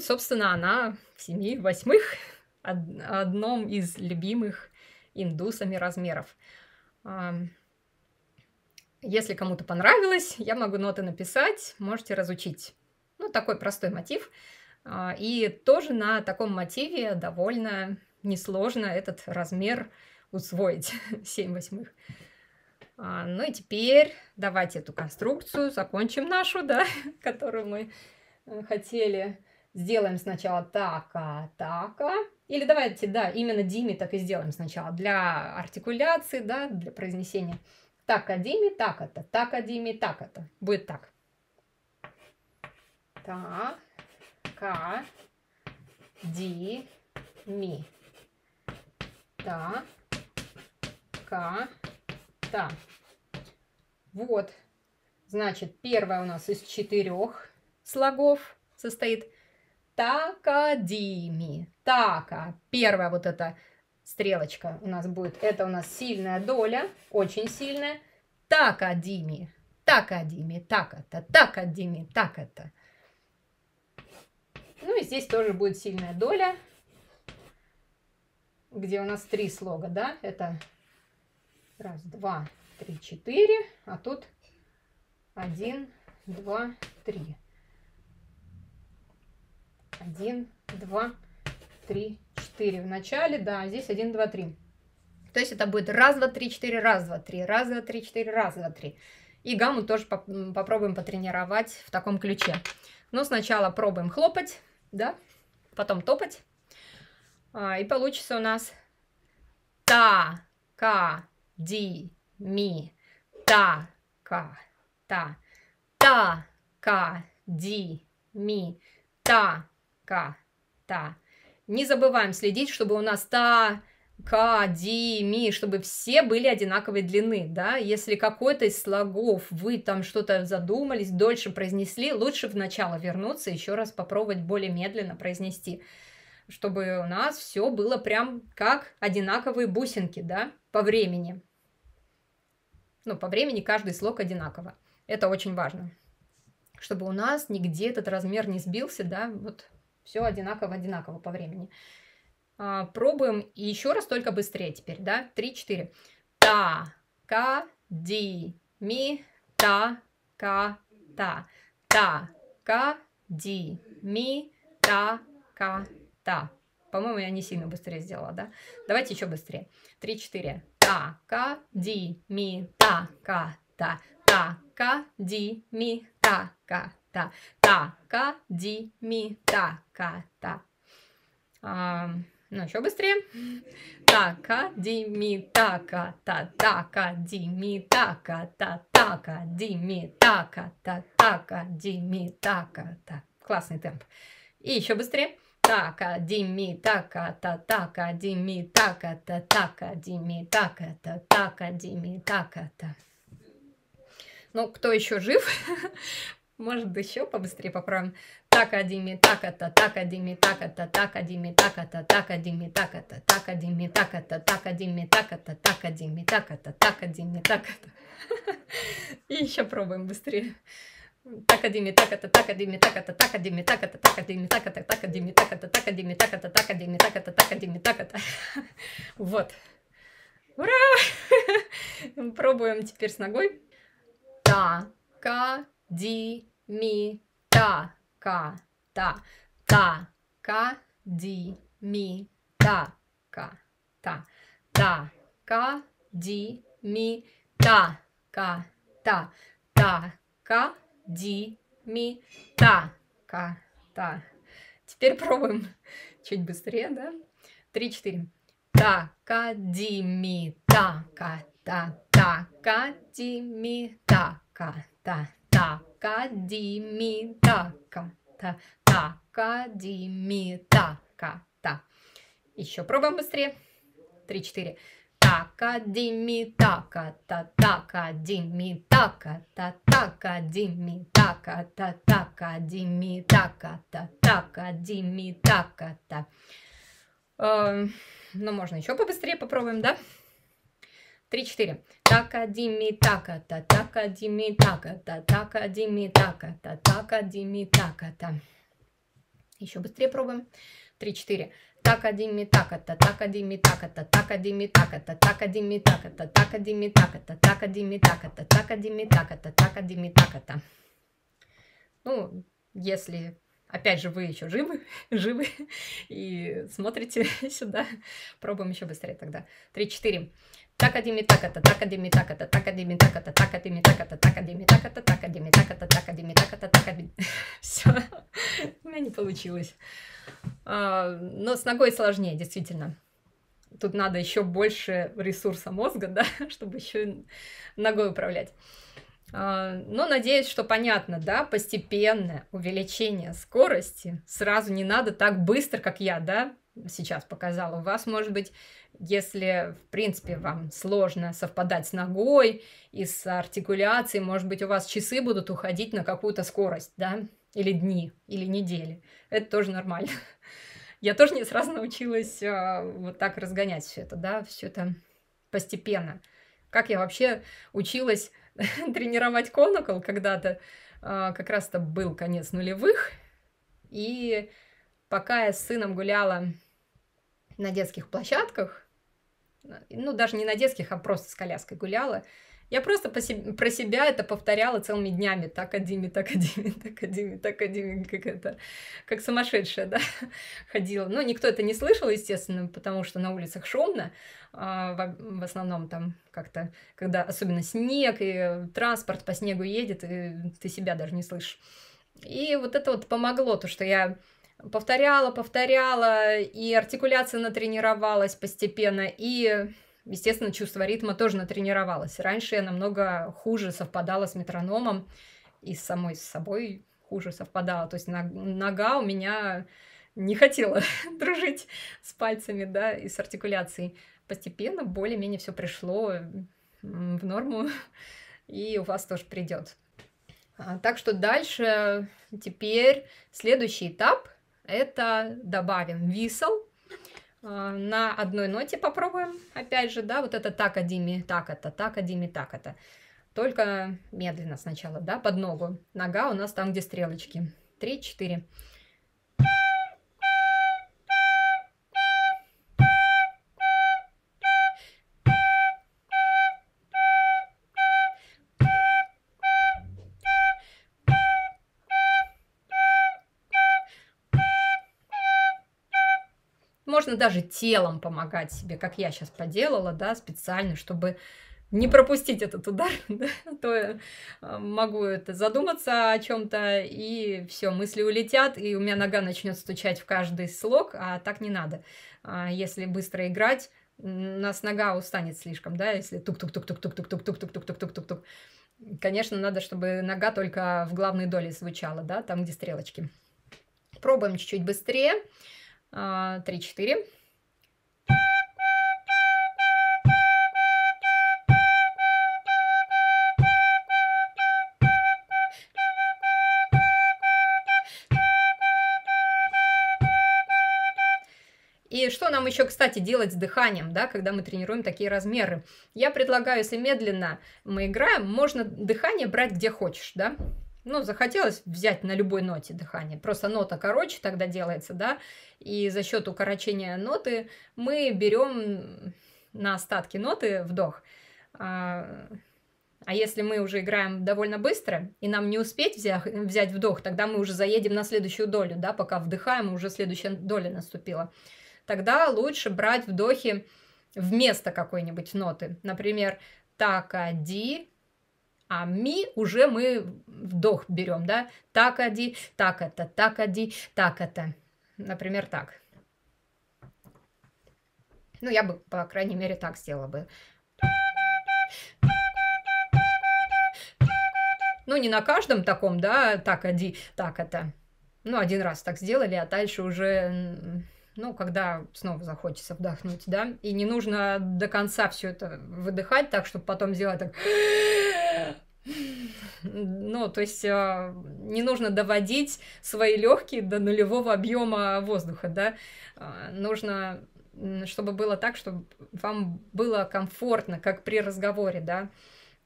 и, собственно, она в семи восьмых, одном из любимых индусами размеров. Если кому-то понравилось, я могу ноты написать, можете разучить. Ну, такой простой мотив. А, и тоже на таком мотиве довольно несложно этот размер усвоить 7 восьмых. А, ну и теперь давайте эту конструкцию закончим нашу, да, которую мы э, хотели сделаем сначала така, така. Или давайте, да, именно Диме так и сделаем сначала. Для артикуляции, да, для произнесения. Така Диме, так это, така Диме, так это. Будет так. Так, ка, ди, ми. Та, ка, та. Вот. Значит, первое у нас из четырех слогов состоит Такадими. Така. Первая вот эта стрелочка у нас будет. Это у нас сильная доля, очень сильная. Такадими. Такадими. Таката. Такадими. Таката. Ну и здесь тоже будет сильная доля, где у нас три слога, да? Это раз, два, три, четыре, а тут один, два, три. 1, 2, 3, 4. В начале, да, здесь 1, 2, 3. То есть это будет раз, два, три, четыре, раз, два, три, раз, два, три, четыре, раз, два, три. И гамму тоже поп попробуем потренировать в таком ключе. Но ну, сначала пробуем хлопать, да, потом топать. А, и получится у нас та, ка, ди, ми, та, ка, та, та, ка, ди, ми, та, Та. Не забываем следить, чтобы у нас та, к, ди, ми, чтобы все были одинаковой длины, да, если какой-то из слогов вы там что-то задумались, дольше произнесли, лучше в начало вернуться, еще раз попробовать более медленно произнести, чтобы у нас все было прям как одинаковые бусинки, да, по времени. Ну, по времени каждый слог одинаково. Это очень важно. Чтобы у нас нигде этот размер не сбился, да, вот все одинаково-одинаково по времени. А, пробуем еще раз только быстрее теперь, да? Три-четыре. Та, ка, ди, ми, та, ка, та. Та, ка, ди, ми, та, ка, та. По-моему, я не сильно быстрее сделала, да? Давайте еще быстрее. Три-четыре. Та, ка, ди, ми, та, ка, та. Та, ка, ди, ми, та, ка, та, та, ка, ди, ми, та, ка, та. А, ну, еще быстрее. Та, ка, ди, ми, та, ка, та, та, ка, ди, ми, та, ка, та, та, ка, ди, ми, та, ка, та, та, ка, ди, ми, та, ка, та. Классный темп. И еще быстрее. Така, дими, така, та, така, дими, така, та, така, дими, така, та, така, дими, така, та. Ну, кто еще жив, Может, еще побыстрее попробуем. Так, Адими, так это, так, Адими, так это, так, Адими, так это, так, Адими, так это, так, Адими, так это, так, Адими, так это, так, Адими, так это, так, Адими, так это. И еще пробуем быстрее. Так, Адими, так это, так, Адими, так это, так, Адими, так это, так, Адими, так это, так, Адими, так это, так, Адими, так это, так, Адими, так это, так, Адими, так это. Вот. Ура! Пробуем теперь с ногой. Та, ка, ми, та, ка, та, та, ка, ди, ми, та, ка, та, та, ка, ди, ми, та, ка, та, та, ка, ди, ми, та, ка, та. Теперь пробуем чуть быстрее, да? Три-четыре. та ка ди, ми, та ка та, та ка ди, ми, та така, та. Така дими така та така дими така та. Еще пробуем быстрее. Три, четыре. Така дими така та така дими така та така дими така та така дими така та така дими така та. Эм, ну можно еще побыстрее попробуем, да? 3-4. Така дими така та така дими така та така дими така та така дими така та. Еще быстрее пробуем. 3-4. Така дими така та така дими така та така дими така та така дими така та така дими така та така дими така та така дими така та така дими така та. Ну, если Опять же, вы еще живы, живы и смотрите сюда. Пробуем еще быстрее тогда. Три-четыре. Так адими так это, так адими так это, так адими так это, так адими так это, так адими так это, так адими так это, так адими так это, так адими. Все, у меня не получилось. А, но с ногой сложнее, действительно. Тут надо еще больше ресурса мозга, да, чтобы еще ногой управлять. А, но надеюсь, что понятно, да, постепенное увеличение скорости. Сразу не надо так быстро, как я, да, сейчас показала. У вас, может быть, если, в принципе, вам сложно совпадать с ногой и с артикуляцией, может быть, у вас часы будут уходить на какую-то скорость, да, или дни, или недели. Это тоже нормально. Я тоже не сразу научилась а, вот так разгонять все это, да, все это постепенно. Как я вообще училась тренировать конокол когда-то. А, как раз-то был конец нулевых. И пока я с сыном гуляла на детских площадках, ну, даже не на детских, а просто с коляской гуляла, я просто по себе, про себя это повторяла целыми днями. Так Адими, так Адими, так Адими, так Адими, как это, как сумасшедшая, да, ходила. Но ну, никто это не слышал, естественно, потому что на улицах шумно. А в основном там как-то, когда особенно снег и транспорт по снегу едет, и ты себя даже не слышишь. И вот это вот помогло, то, что я повторяла, повторяла, и артикуляция натренировалась постепенно, и естественно, чувство ритма тоже натренировалось. Раньше я намного хуже совпадала с метрономом и с самой с собой хуже совпадала. То есть нога у меня не хотела дружить с пальцами, да, и с артикуляцией. Постепенно более-менее все пришло в норму, и у вас тоже придет. А, так что дальше, теперь следующий этап – это добавим висел – а, на одной ноте попробуем. Опять же, да, вот это так, одими, так это, так, одими, так это. Только медленно сначала, да, под ногу. Нога у нас там, где стрелочки. Три, четыре. можно даже телом помогать себе, как я сейчас поделала, да, специально, чтобы не пропустить этот удар, да, а то я а, могу это задуматься о чем-то, и все, мысли улетят, и у меня нога начнет стучать в каждый слог, а так не надо. А если быстро играть, у нас нога устанет слишком, да, если тук-тук-тук-тук-тук-тук-тук-тук-тук-тук-тук-тук. тук. Конечно, надо, чтобы нога только в главной доле звучала, да, там, где стрелочки. Пробуем чуть-чуть быстрее. А, три четыре И что нам еще, кстати, делать с дыханием, да, когда мы тренируем такие размеры? Я предлагаю, если медленно мы играем, можно дыхание брать где хочешь, да, ну, захотелось взять на любой ноте дыхание. Просто нота короче тогда делается, да, и за счет укорочения ноты мы берем на остатки ноты вдох. А, а если мы уже играем довольно быстро, и нам не успеть взять, взять вдох, тогда мы уже заедем на следующую долю, да, пока вдыхаем, уже следующая доля наступила. Тогда лучше брать вдохи вместо какой-нибудь ноты. Например, така, ди, а ми уже мы вдох берем, да? Так оди, так это, так оди, так это. Например, так. Ну, я бы, по крайней мере, так сделала бы. Ну, не на каждом таком, да, так оди, так это. Ну, один раз так сделали, а дальше уже ну, когда снова захочется вдохнуть, да, и не нужно до конца все это выдыхать так, чтобы потом сделать так ну, то есть э, не нужно доводить свои легкие до нулевого объема воздуха, да. Э, нужно, чтобы было так, чтобы вам было комфортно, как при разговоре, да,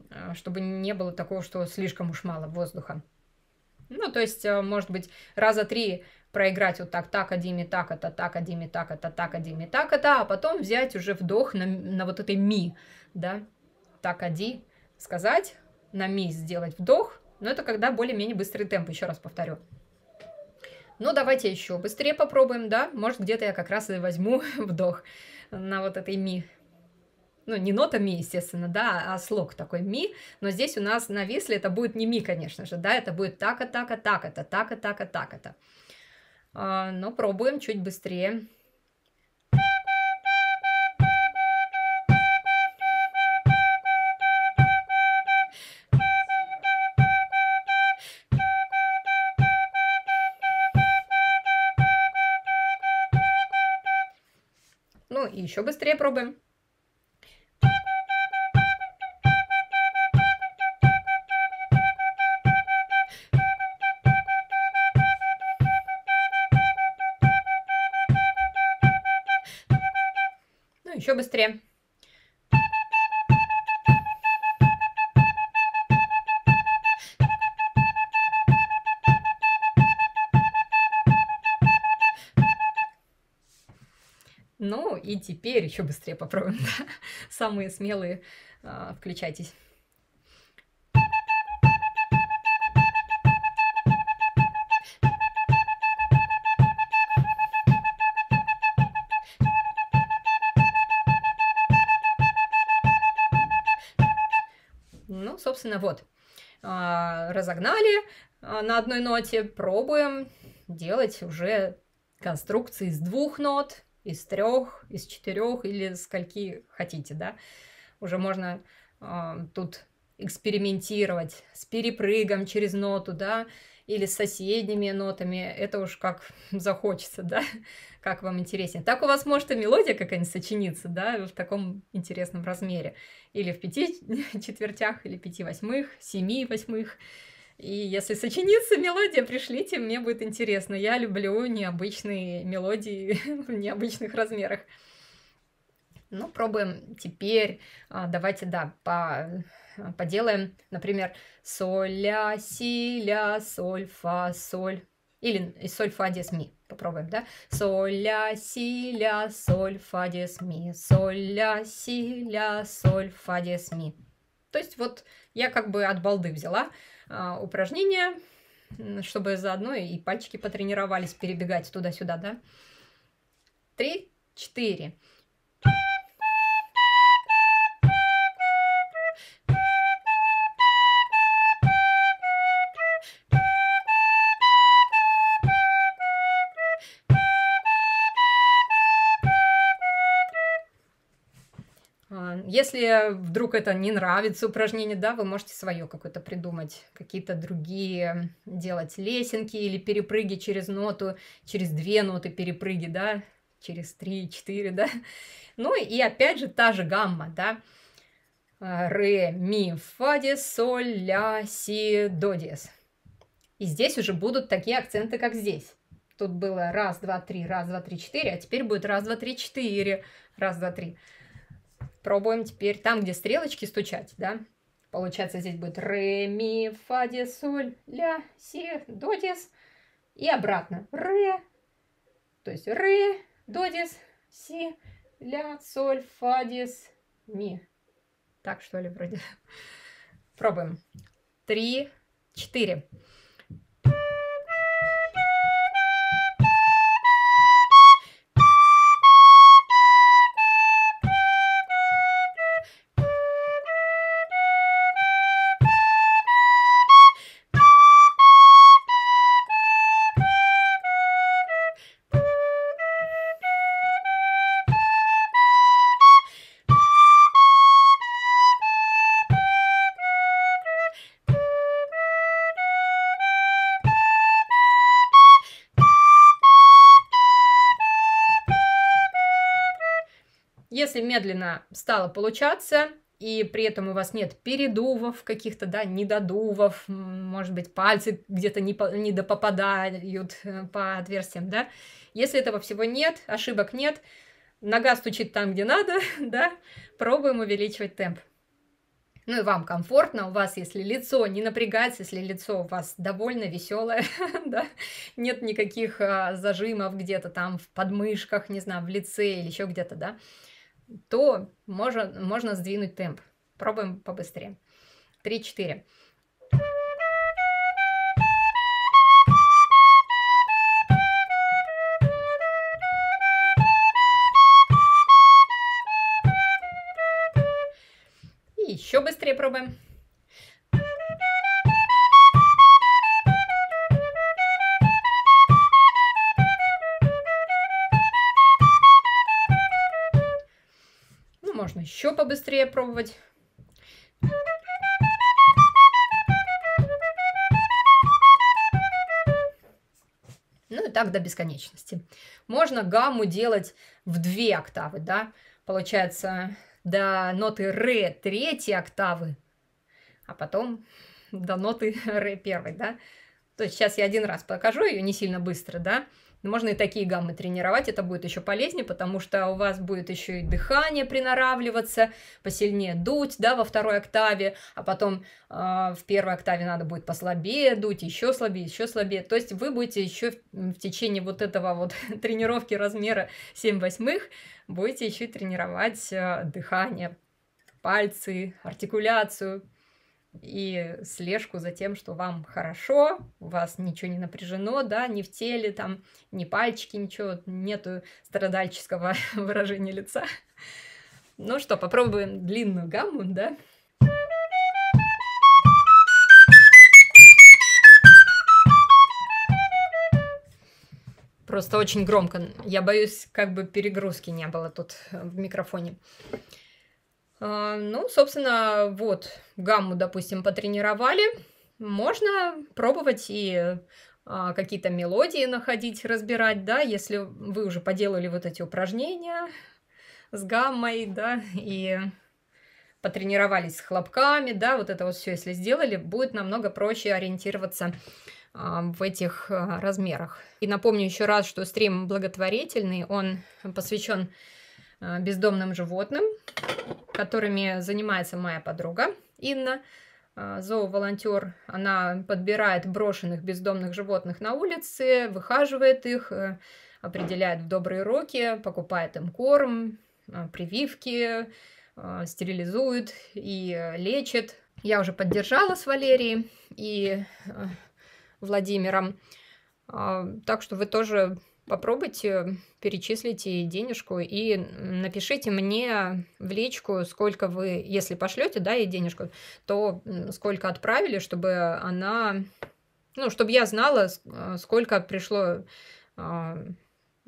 э, чтобы не было такого, что слишком уж мало воздуха. Ну, то есть, может быть, раза три проиграть вот так, так, адими, так, это, так, адими, так, это, так, адими, так, это, а потом взять уже вдох на, на вот этой ми, да, так, ади, сказать, на ми сделать вдох, но это когда более-менее быстрый темп, еще раз повторю. Ну, давайте еще быстрее попробуем, да? Может, где-то я как раз и возьму вдох на вот этой ми. Ну, не нота ми, естественно, да, а слог такой ми. Но здесь у нас на висле это будет не ми, конечно же, да? Это будет так-а-так-а-так-а-то, так а так а так а Но пробуем чуть быстрее. еще быстрее пробуем. Ну, еще быстрее. И теперь еще быстрее попробуем. Да? Самые смелые, а, включайтесь. Ну, собственно, вот. А, разогнали а, на одной ноте, пробуем делать уже конструкции из двух нот, из трех, из четырех или скольки хотите, да. Уже можно э, тут экспериментировать с перепрыгом через ноту, да, или с соседними нотами, это уж как захочется, да, как вам интереснее. Так у вас может и мелодия какая-нибудь сочиниться, да, в таком интересном размере. Или в пяти четвертях, или пяти восьмых, семи восьмых, и если сочинится мелодия, пришлите, мне будет интересно. Я люблю необычные мелодии в необычных размерах. Ну, пробуем теперь. А, давайте, да, по поделаем, например, соль, ля, си, ля, соль, фа, соль. Или соль, фа, диез, ми. Попробуем, да? Соль, ля, си, ля, соль, фа, диез, ми. Соль, ля, си, ля, соль, фа, диез, ми. То есть вот я как бы от балды взяла э, а, упражнение, чтобы заодно и пальчики потренировались перебегать туда-сюда, да. Три, четыре. Если вдруг это не нравится упражнение, да, вы можете свое какое-то придумать, какие-то другие, делать лесенки или перепрыги через ноту, через две ноты перепрыги, да, через три, четыре, да. Ну и опять же та же гамма, да. Ре, ми, фа, дис, соль, ля, си, до, дис. И здесь уже будут такие акценты, как здесь. Тут было раз, два, три, раз, два, три, четыре, а теперь будет раз, два, три, четыре, раз, два, три. Пробуем теперь там, где стрелочки, стучать, да? Получается, здесь будет ре, ми, фа, де, соль, ля, си, до, дис. И обратно. Ре, то есть ре, до, дис, си, ля, соль, фа, дис, ми. Так, что ли, вроде? Пробуем. Три, четыре. медленно стало получаться, и при этом у вас нет передувов каких-то, да, недодувов, может быть, пальцы где-то не, по, не э, по отверстиям, да. Если этого всего нет, ошибок нет, нога стучит там, где надо, да, пробуем увеличивать темп. Ну и вам комфортно, у вас, если лицо не напрягается, если лицо у вас довольно веселое, да, нет никаких а, зажимов где-то там в подмышках, не знаю, в лице или еще где-то, да, то можно, можно сдвинуть темп. Пробуем побыстрее. три четыре И еще быстрее пробуем. побыстрее пробовать. Ну и так до бесконечности. Можно гамму делать в две октавы, да? Получается, до ноты ре третьей октавы, а потом до ноты ре первой, да? То есть сейчас я один раз покажу ее не сильно быстро, да? Можно и такие гаммы тренировать, это будет еще полезнее, потому что у вас будет еще и дыхание приноравливаться, посильнее дуть, да, во второй октаве, а потом э, в первой октаве надо будет послабее дуть, еще слабее, еще слабее. То есть вы будете еще в, в течение вот этого вот тренировки размера 7 восьмых, будете еще и тренировать э, дыхание, пальцы, артикуляцию, и слежку за тем, что вам хорошо, у вас ничего не напряжено, да, ни в теле, там, ни пальчики, ничего, нету страдальческого выражения лица. Ну что, попробуем длинную гамму, да? Просто очень громко. Я боюсь, как бы перегрузки не было тут в микрофоне. А, ну, собственно, вот гамму, допустим, потренировали. Можно пробовать и а, какие-то мелодии находить, разбирать, да, если вы уже поделали вот эти упражнения с гаммой, да, и потренировались с хлопками, да, вот это вот все, если сделали, будет намного проще ориентироваться а, в этих размерах. И напомню еще раз, что стрим благотворительный, он посвящен бездомным животным которыми занимается моя подруга Инна, а, зооволонтер. Она подбирает брошенных бездомных животных на улице, выхаживает их, э, определяет в добрые руки, покупает им корм, а, прививки, а, стерилизует и э, лечит. Я уже поддержала с Валерией и э, Владимиром. Так что вы тоже попробуйте эм, перечислить и денежку и напишите мне в личку, сколько вы, если пошлете, да, и денежку, то сколько отправили, чтобы она, ну, чтобы я знала, э, сколько пришло, а,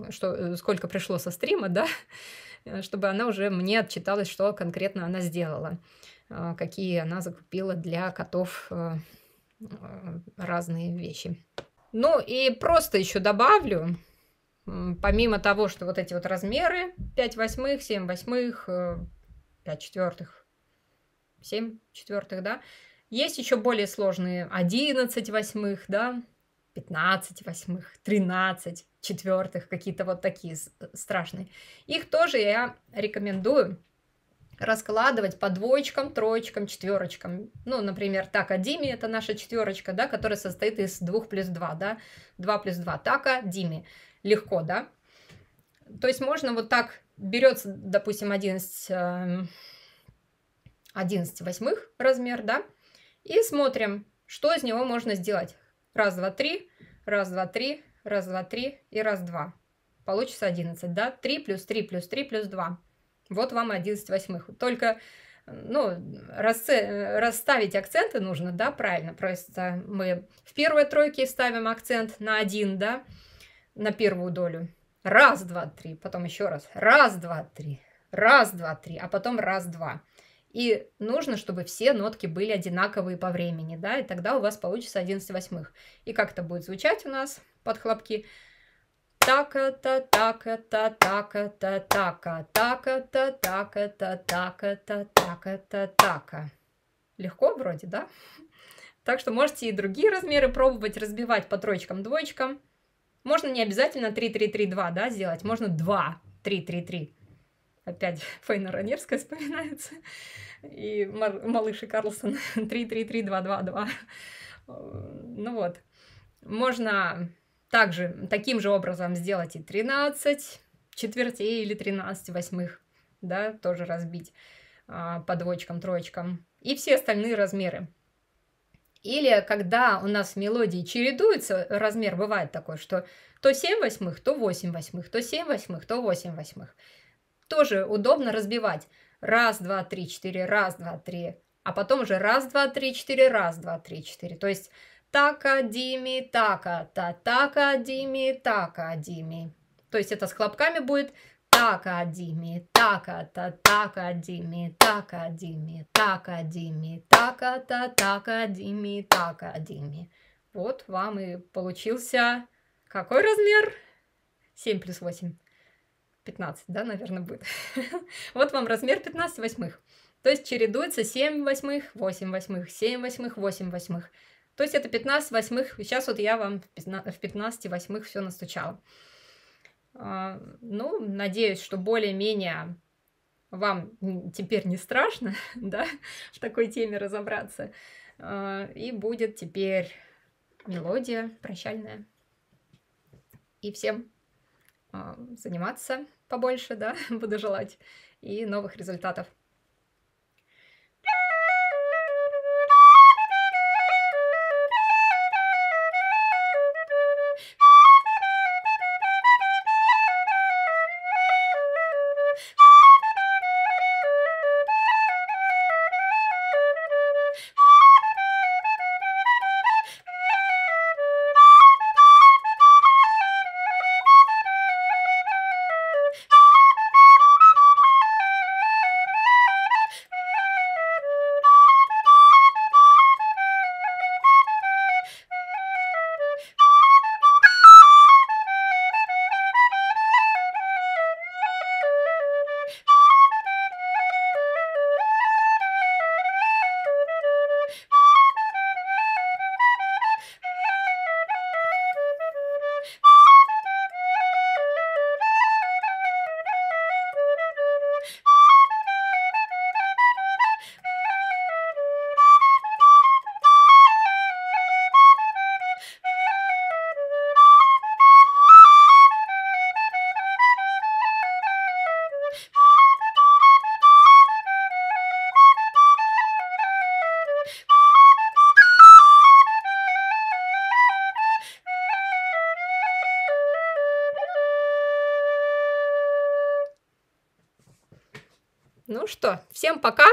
что, э, сколько пришло со стрима, да, э, чтобы она уже мне отчиталась, что конкретно она сделала, какие она закупила для котов разные вещи. Ну и просто еще добавлю, помимо того, что вот эти вот размеры 5 восьмых, 7 восьмых, 5 э, четвертых, 7 четвертых, да, есть еще более сложные 11 восьмых, да, 15 восьмых, 13 четвертых, какие-то вот такие э, страшные. Их тоже я рекомендую раскладывать по двоечкам, троечкам, четверочкам. Ну, например, так Диме это наша четверочка, да, которая состоит из 2 плюс 2, да, 2 плюс 2 така Диме легко, да? То есть можно вот так, берется, допустим, 11, 11 эм, восьмых размер, да, и смотрим, что из него можно сделать. Раз, два, три, раз, два, три, раз, два, три и раз, два. Получится 11, да? 3 плюс 3 плюс 3 плюс 2. Вот вам 11 восьмых. Только ну, расце... расставить акценты нужно, да, правильно. Просто мы в первой тройке ставим акцент на 1, да, на первую долю. Раз, два, три, потом еще раз. Раз, два, три. Раз, два, три, а потом раз, два. И нужно, чтобы все нотки были одинаковые по времени, да, и тогда у вас получится 11 восьмых. И как это будет звучать у нас под хлопки? Так-то, так-то, так-то, так-то, так-то, так-то, так-то, так-то, так. Легко вроде, да? Так что можете и другие размеры пробовать разбивать по троечкам, двоечкам. Можно не обязательно 3-3-3-2 да, сделать, можно 2-3-3-3. Опять Фейна Раневская вспоминается. И Мар- малыш и Карлсон 3-3-3-2-2-2. Э, ну вот. Можно также таким же образом сделать и 13 четвертей или 13 восьмых, да, тоже разбить а, по двоечкам, троечкам. И все остальные размеры. Или когда у нас мелодии чередуются, размер бывает такой, что то 7 восьмых, то 8 восьмых, то 7 восьмых, то 8 восьмых. Тоже удобно разбивать. Раз, два, три, четыре, раз, два, три. А потом уже раз, два, три, четыре, раз, два, три, четыре. То есть така, дими, така, та, така, дими, така, дими. То есть это с хлопками будет така дімі, така та така дімі, така дімі, така дімі, така та така дімі, така дімі. Вот вам и получился какой размер? 7 плюс 8. 15, да, наверное, будет. вот вам размер 15 восьмых. То есть чередуется 7 восьмых, 8 восьмых, 7 восьмых, 8 восьмых. То есть это 15 восьмых. Сейчас вот я вам в 15 восьмых все настучала. А, ну, надеюсь, что более-менее вам теперь не страшно, да, в такой теме разобраться. А, и будет теперь мелодия прощальная. И всем а, заниматься побольше, да, буду желать, и новых результатов. что, всем пока!